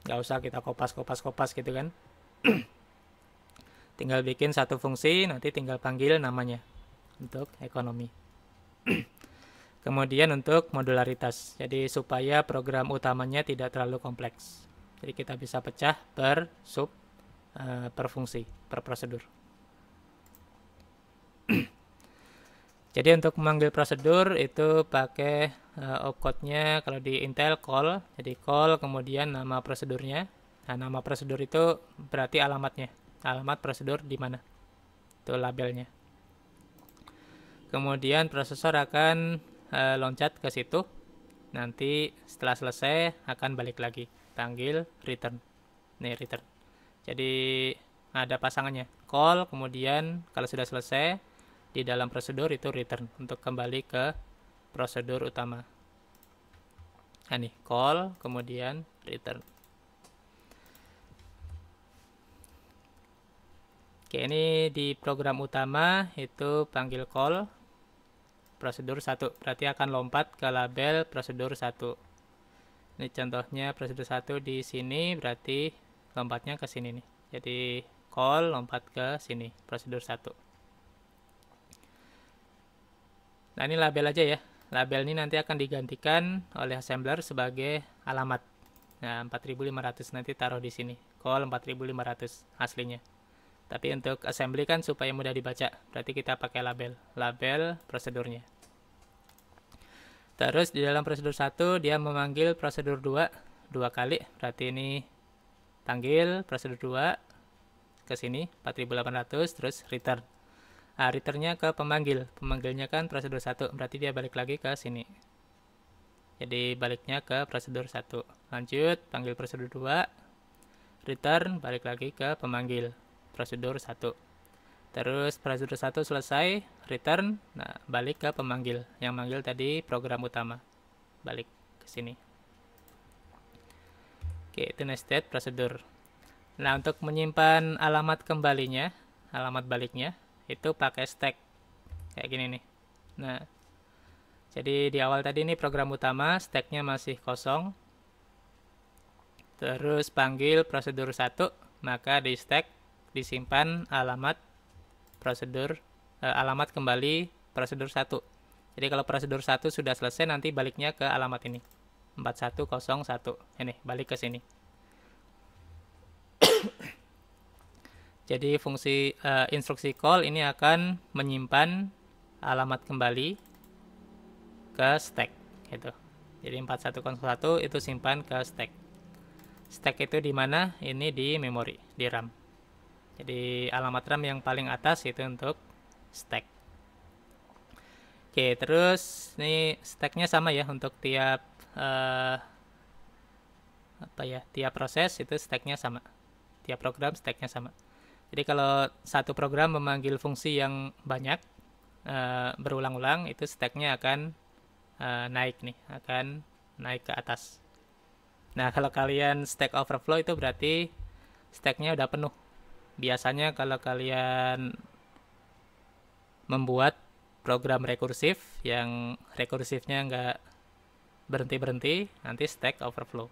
S1: Nggak usah kita kopas-kopas-kopas gitu kan. tinggal bikin satu fungsi, nanti tinggal panggil namanya untuk ekonomi. Kemudian untuk modularitas, jadi supaya program utamanya tidak terlalu kompleks. Jadi kita bisa pecah per sub Eh, per fungsi, per prosedur. Jadi untuk memanggil prosedur itu pakai uh, eh, opcode-nya kalau di Intel call, jadi call kemudian nama prosedurnya. Nah, nama prosedur itu berarti alamatnya, alamat prosedur di mana. Itu labelnya. Kemudian prosesor akan uh, loncat ke situ. Nanti setelah selesai akan balik lagi, panggil return. Nih return. Jadi ada pasangannya. Call, kemudian kalau sudah selesai di dalam prosedur itu return untuk kembali ke prosedur utama. Nah nih, call, kemudian return. Oke, ini di program utama itu panggil call prosedur 1. Berarti akan lompat ke label prosedur 1. Ini contohnya prosedur 1 di sini berarti lompatnya ke sini nih jadi call lompat ke sini prosedur satu nah ini label aja ya label ini nanti akan digantikan oleh assembler sebagai alamat nah 4500 nanti taruh di sini call 4500 aslinya tapi untuk assembly kan supaya mudah dibaca, berarti kita pakai label, label prosedurnya. Terus di dalam prosedur 1 dia memanggil prosedur 2 dua kali, berarti ini panggil prosedur 2 ke sini 4800 terus return nah, returnnya ke pemanggil pemanggilnya kan prosedur 1 berarti dia balik lagi ke sini jadi baliknya ke prosedur 1 lanjut panggil prosedur 2 return balik lagi ke pemanggil prosedur 1 terus prosedur 1 selesai return nah balik ke pemanggil yang manggil tadi program utama balik ke sini yaitu nested prosedur. Nah, untuk menyimpan alamat kembalinya, alamat baliknya, itu pakai stack. Kayak gini nih. Nah, jadi di awal tadi ini program utama, stacknya masih kosong. Terus panggil prosedur satu maka di stack disimpan alamat prosedur, eh, alamat kembali prosedur satu. Jadi kalau prosedur satu sudah selesai, nanti baliknya ke alamat ini. 4101 ini balik ke sini jadi fungsi uh, instruksi call ini akan menyimpan alamat kembali ke stack gitu jadi 4101 itu simpan ke stack stack itu di mana ini di memori di RAM jadi alamat RAM yang paling atas itu untuk stack oke terus ini stacknya sama ya untuk tiap uh, apa ya tiap proses itu stacknya sama tiap program stacknya sama jadi kalau satu program memanggil fungsi yang banyak uh, berulang-ulang itu stacknya akan uh, naik nih akan naik ke atas nah kalau kalian stack overflow itu berarti stacknya udah penuh biasanya kalau kalian membuat program rekursif yang rekursifnya nggak berhenti-berhenti nanti stack overflow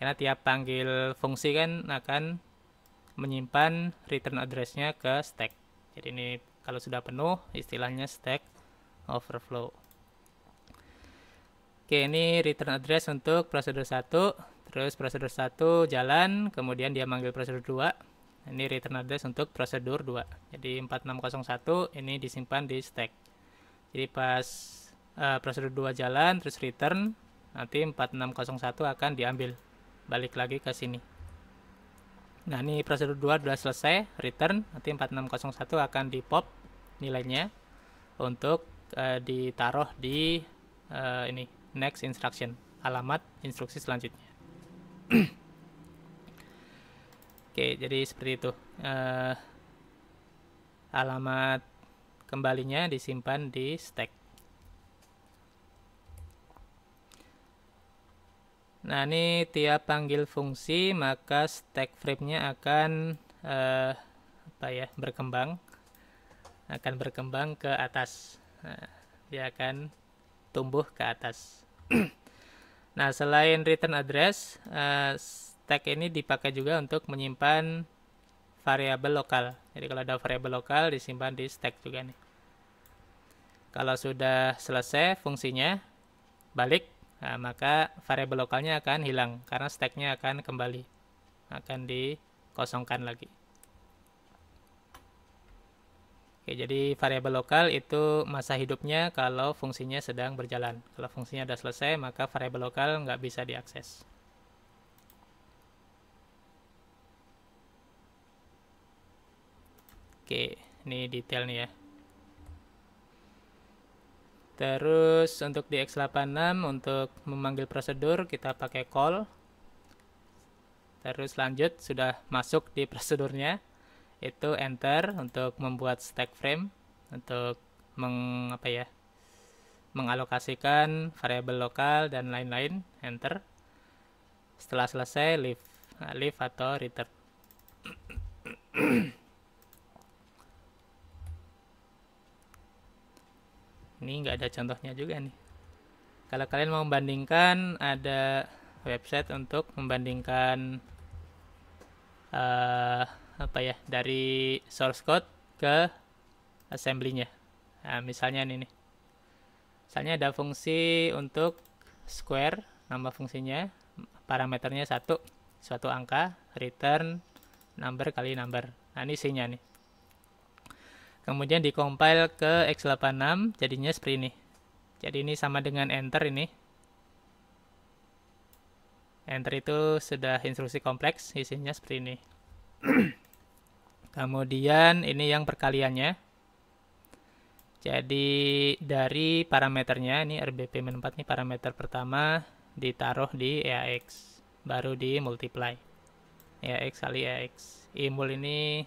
S1: karena tiap panggil fungsi kan akan menyimpan return addressnya ke stack jadi ini kalau sudah penuh istilahnya stack overflow oke ini return address untuk prosedur 1 terus prosedur 1 jalan kemudian dia manggil prosedur 2 ini return address untuk prosedur 2 jadi 4601 ini disimpan di stack jadi pas Eh, prosedur dua jalan terus return nanti 4601 akan diambil balik lagi ke sini nah ini prosedur 2 sudah selesai return nanti 4601 akan di pop nilainya untuk e, ditaruh di e, ini next instruction alamat instruksi selanjutnya oke jadi seperti itu e, alamat kembalinya disimpan di stack Nah, ini tiap panggil fungsi maka stack frame-nya akan eh, apa ya, berkembang. Akan berkembang ke atas. Nah, dia akan tumbuh ke atas. nah, selain return address, eh, stack ini dipakai juga untuk menyimpan variabel lokal. Jadi kalau ada variabel lokal disimpan di stack juga nih. Kalau sudah selesai fungsinya, balik Nah, maka variabel lokalnya akan hilang karena stacknya akan kembali akan dikosongkan lagi. Oke, jadi variabel lokal itu masa hidupnya kalau fungsinya sedang berjalan. Kalau fungsinya sudah selesai, maka variabel lokal nggak bisa diakses. Oke, ini detail nih ya. Terus untuk di X86 untuk memanggil prosedur kita pakai call. Terus lanjut sudah masuk di prosedurnya itu enter untuk membuat stack frame untuk mengapa ya mengalokasikan variabel lokal dan lain-lain enter setelah selesai leave leave atau return ini nggak ada contohnya juga nih kalau kalian mau membandingkan ada website untuk membandingkan uh, apa ya dari source code ke assembly-nya nah, misalnya ini nih misalnya ada fungsi untuk square nama fungsinya parameternya satu suatu angka return number kali number nah ini isinya nih kemudian dikompil ke x86 jadinya seperti ini jadi ini sama dengan enter ini enter itu sudah instruksi kompleks isinya seperti ini kemudian ini yang perkaliannya jadi dari parameternya ini RBP 4 ini parameter pertama ditaruh di EAX baru di multiply EAX kali EAX imul ini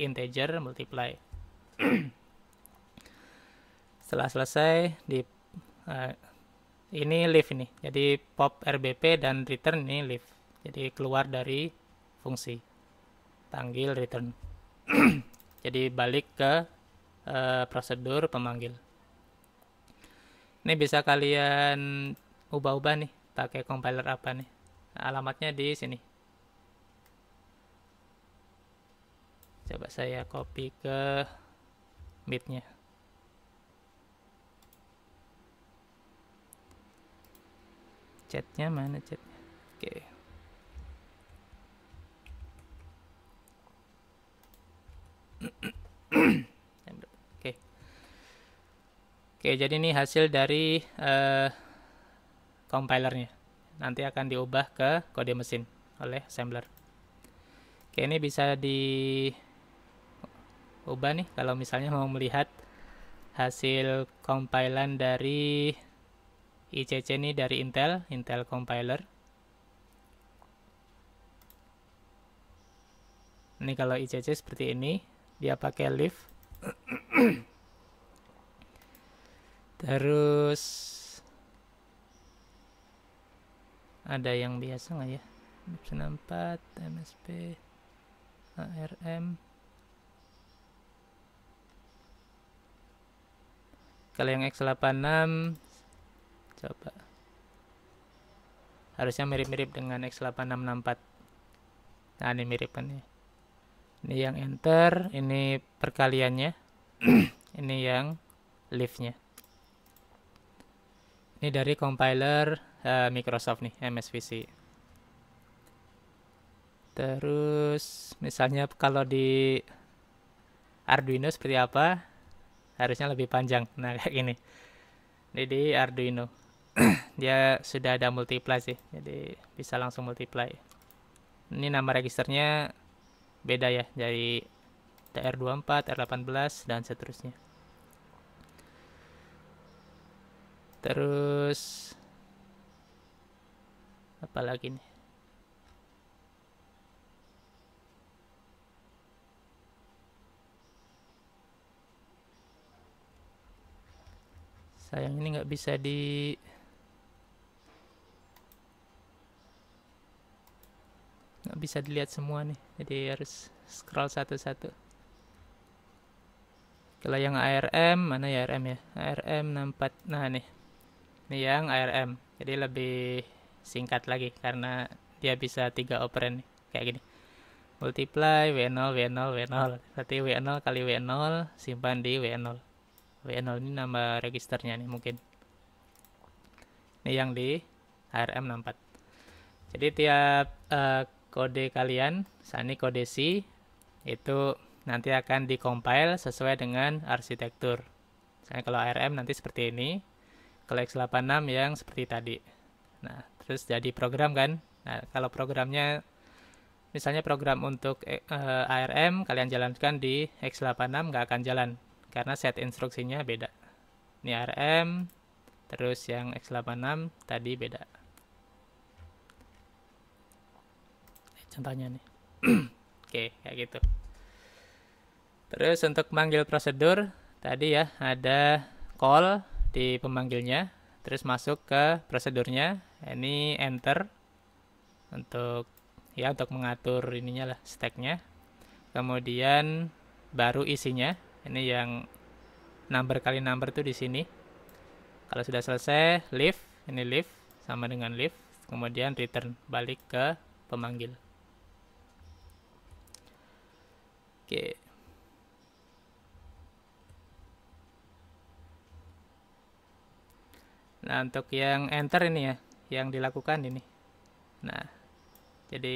S1: integer multiply setelah selesai di uh, ini leave ini jadi pop rbp dan return ini leave jadi keluar dari fungsi tanggil return jadi balik ke uh, prosedur pemanggil ini bisa kalian ubah-ubah nih pakai compiler apa nih alamatnya di sini coba saya copy ke midnya. chatnya mana chatnya oke okay. Oke. jadi ini hasil dari uh, compilernya. Nanti akan diubah ke kode mesin oleh assembler. Oke, ini bisa di ubah nih kalau misalnya mau melihat hasil compilan dari ICC ini dari Intel, Intel compiler. Ini kalau ICC seperti ini, dia pakai lift. Terus ada yang biasa nggak ya? 64 MSP, ARM. kalau yang X86 coba harusnya mirip-mirip dengan X8664 nah ini mirip kan ya ini yang enter ini perkaliannya ini yang liftnya ini dari compiler uh, Microsoft nih MSVC terus misalnya kalau di Arduino seperti apa harusnya lebih panjang nah kayak gini jadi Arduino dia sudah ada multiply sih jadi bisa langsung multiply ini nama registernya beda ya dari TR24, R18 dan seterusnya terus apa lagi nih sayang ini nggak bisa di nggak bisa dilihat semua nih jadi harus scroll satu-satu kalau yang ARM mana ya ARM ya ARM 64 nah nih ini yang ARM jadi lebih singkat lagi karena dia bisa tiga operan nih. kayak gini multiply W0 W0 W0 berarti W0 kali W0 simpan di W0 W0 ini nama registernya nih mungkin ini yang di ARM 64 jadi tiap uh, kode kalian saat kode C itu nanti akan dikompil sesuai dengan arsitektur misalnya kalau ARM nanti seperti ini kalau X86 yang seperti tadi nah terus jadi program kan nah kalau programnya misalnya program untuk uh, eh, ARM eh, kalian jalankan di X86 nggak akan jalan karena set instruksinya beda. Ini RM, terus yang X86 tadi beda. Contohnya nih. Oke, kayak gitu. Terus untuk manggil prosedur tadi ya ada call di pemanggilnya, terus masuk ke prosedurnya. Ini enter untuk ya untuk mengatur ininya lah stacknya. Kemudian baru isinya ini yang number kali number tuh di sini kalau sudah selesai leave ini leave sama dengan leave kemudian return balik ke pemanggil oke nah untuk yang enter ini ya yang dilakukan ini nah jadi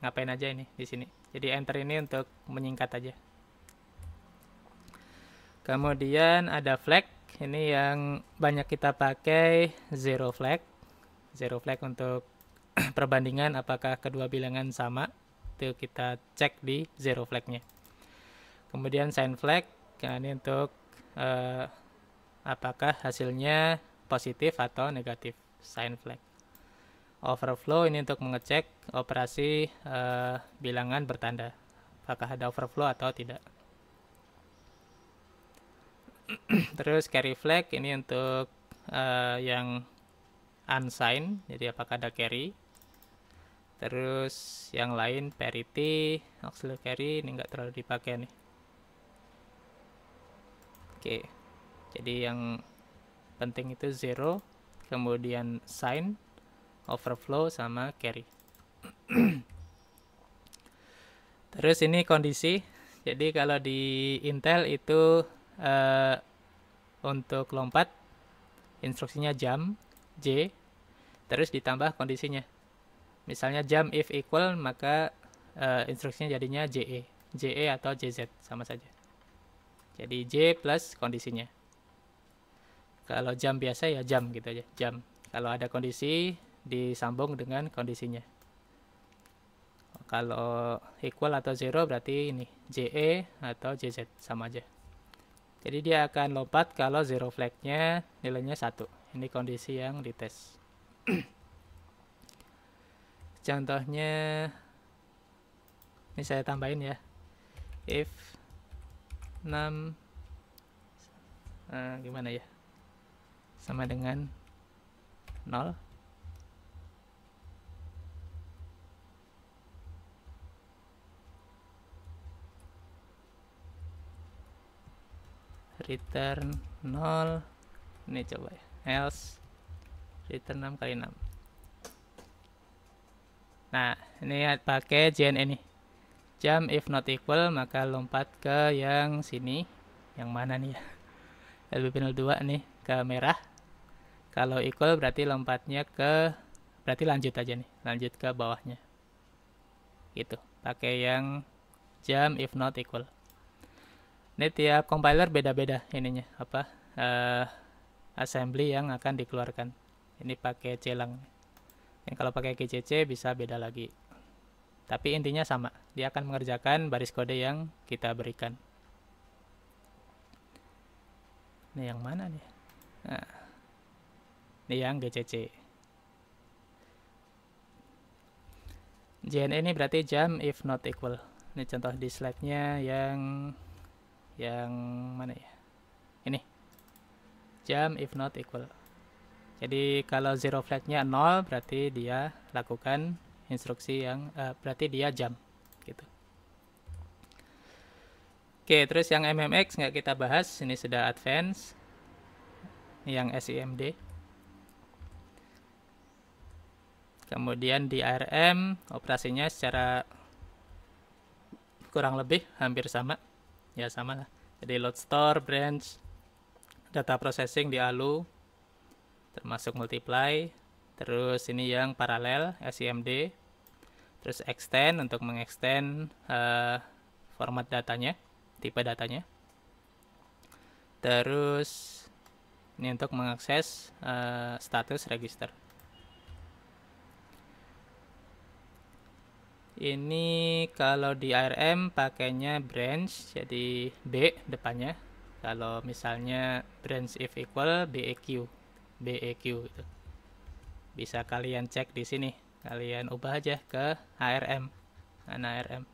S1: ngapain aja ini di sini jadi enter ini untuk menyingkat aja Kemudian ada flag, ini yang banyak kita pakai zero flag. Zero flag untuk perbandingan apakah kedua bilangan sama. Itu kita cek di zero flagnya. Kemudian sign flag, nah ini untuk eh, apakah hasilnya positif atau negatif. Sign flag. Overflow ini untuk mengecek operasi eh, bilangan bertanda. Apakah ada overflow atau tidak. terus carry flag ini untuk uh, yang unsigned jadi apakah ada carry terus yang lain parity auxiliary carry ini nggak terlalu dipakai nih oke jadi yang penting itu zero kemudian sign overflow sama carry terus ini kondisi jadi kalau di Intel itu uh, untuk lompat instruksinya jam J terus ditambah kondisinya misalnya jam if equal maka uh, instruksinya jadinya JE JE atau JZ sama saja jadi J plus kondisinya kalau jam biasa ya jam gitu aja jam kalau ada kondisi disambung dengan kondisinya kalau equal atau zero berarti ini JE atau JZ sama aja jadi dia akan lompat kalau zero flagnya nilainya satu. Ini kondisi yang dites. Contohnya, ini saya tambahin ya. If 6, eh, gimana ya? Sama dengan 0. return 0 ini coba ya else return 6 kali 6 nah ini ya pakai JNE nih Jam if not equal maka lompat ke yang sini yang mana nih ya LB 02 nih ke merah kalau equal berarti lompatnya ke berarti lanjut aja nih lanjut ke bawahnya gitu pakai yang jam if not equal ini tiap compiler beda-beda ininya apa uh, assembly yang akan dikeluarkan ini pakai celang yang kalau pakai GCC bisa beda lagi tapi intinya sama dia akan mengerjakan baris kode yang kita berikan ini yang mana nih nah, ini yang GCC JNE ini berarti jam if not equal ini contoh di slide nya yang yang mana ya ini jam if not equal jadi kalau zero flagnya 0 berarti dia lakukan instruksi yang uh, berarti dia jam gitu oke terus yang mmx nggak kita bahas ini sudah advance yang SIMD kemudian di ARM operasinya secara kurang lebih hampir sama ya sama lah jadi load store branch data processing di ALU termasuk multiply terus ini yang paralel SIMD terus extend untuk mengextend uh, format datanya tipe datanya terus ini untuk mengakses uh, status register ini kalau di ARM pakainya branch jadi B depannya kalau misalnya branch if equal BEQ BEQ itu bisa kalian cek di sini kalian ubah aja ke ARM nah, ARM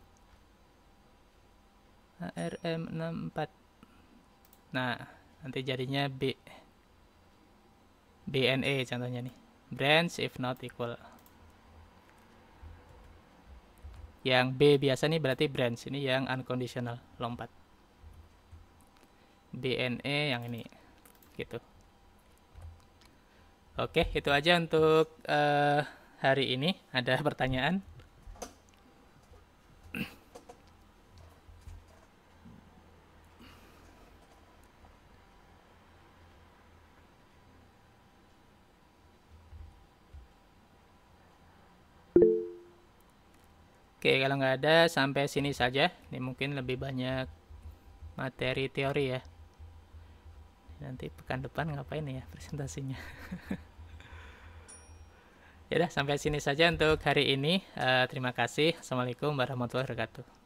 S1: ARM 64 nah nanti jadinya B bna e contohnya nih branch if not equal Yang B biasa nih berarti branch. Ini yang unconditional lompat. DNA e yang ini. Gitu. Oke, itu aja untuk uh, hari ini. Ada pertanyaan? Oke, kalau nggak ada sampai sini saja. Ini mungkin lebih banyak materi teori ya. Nanti pekan depan ngapain ya presentasinya. ya udah sampai sini saja untuk hari ini. Uh, terima kasih. Assalamualaikum warahmatullahi wabarakatuh.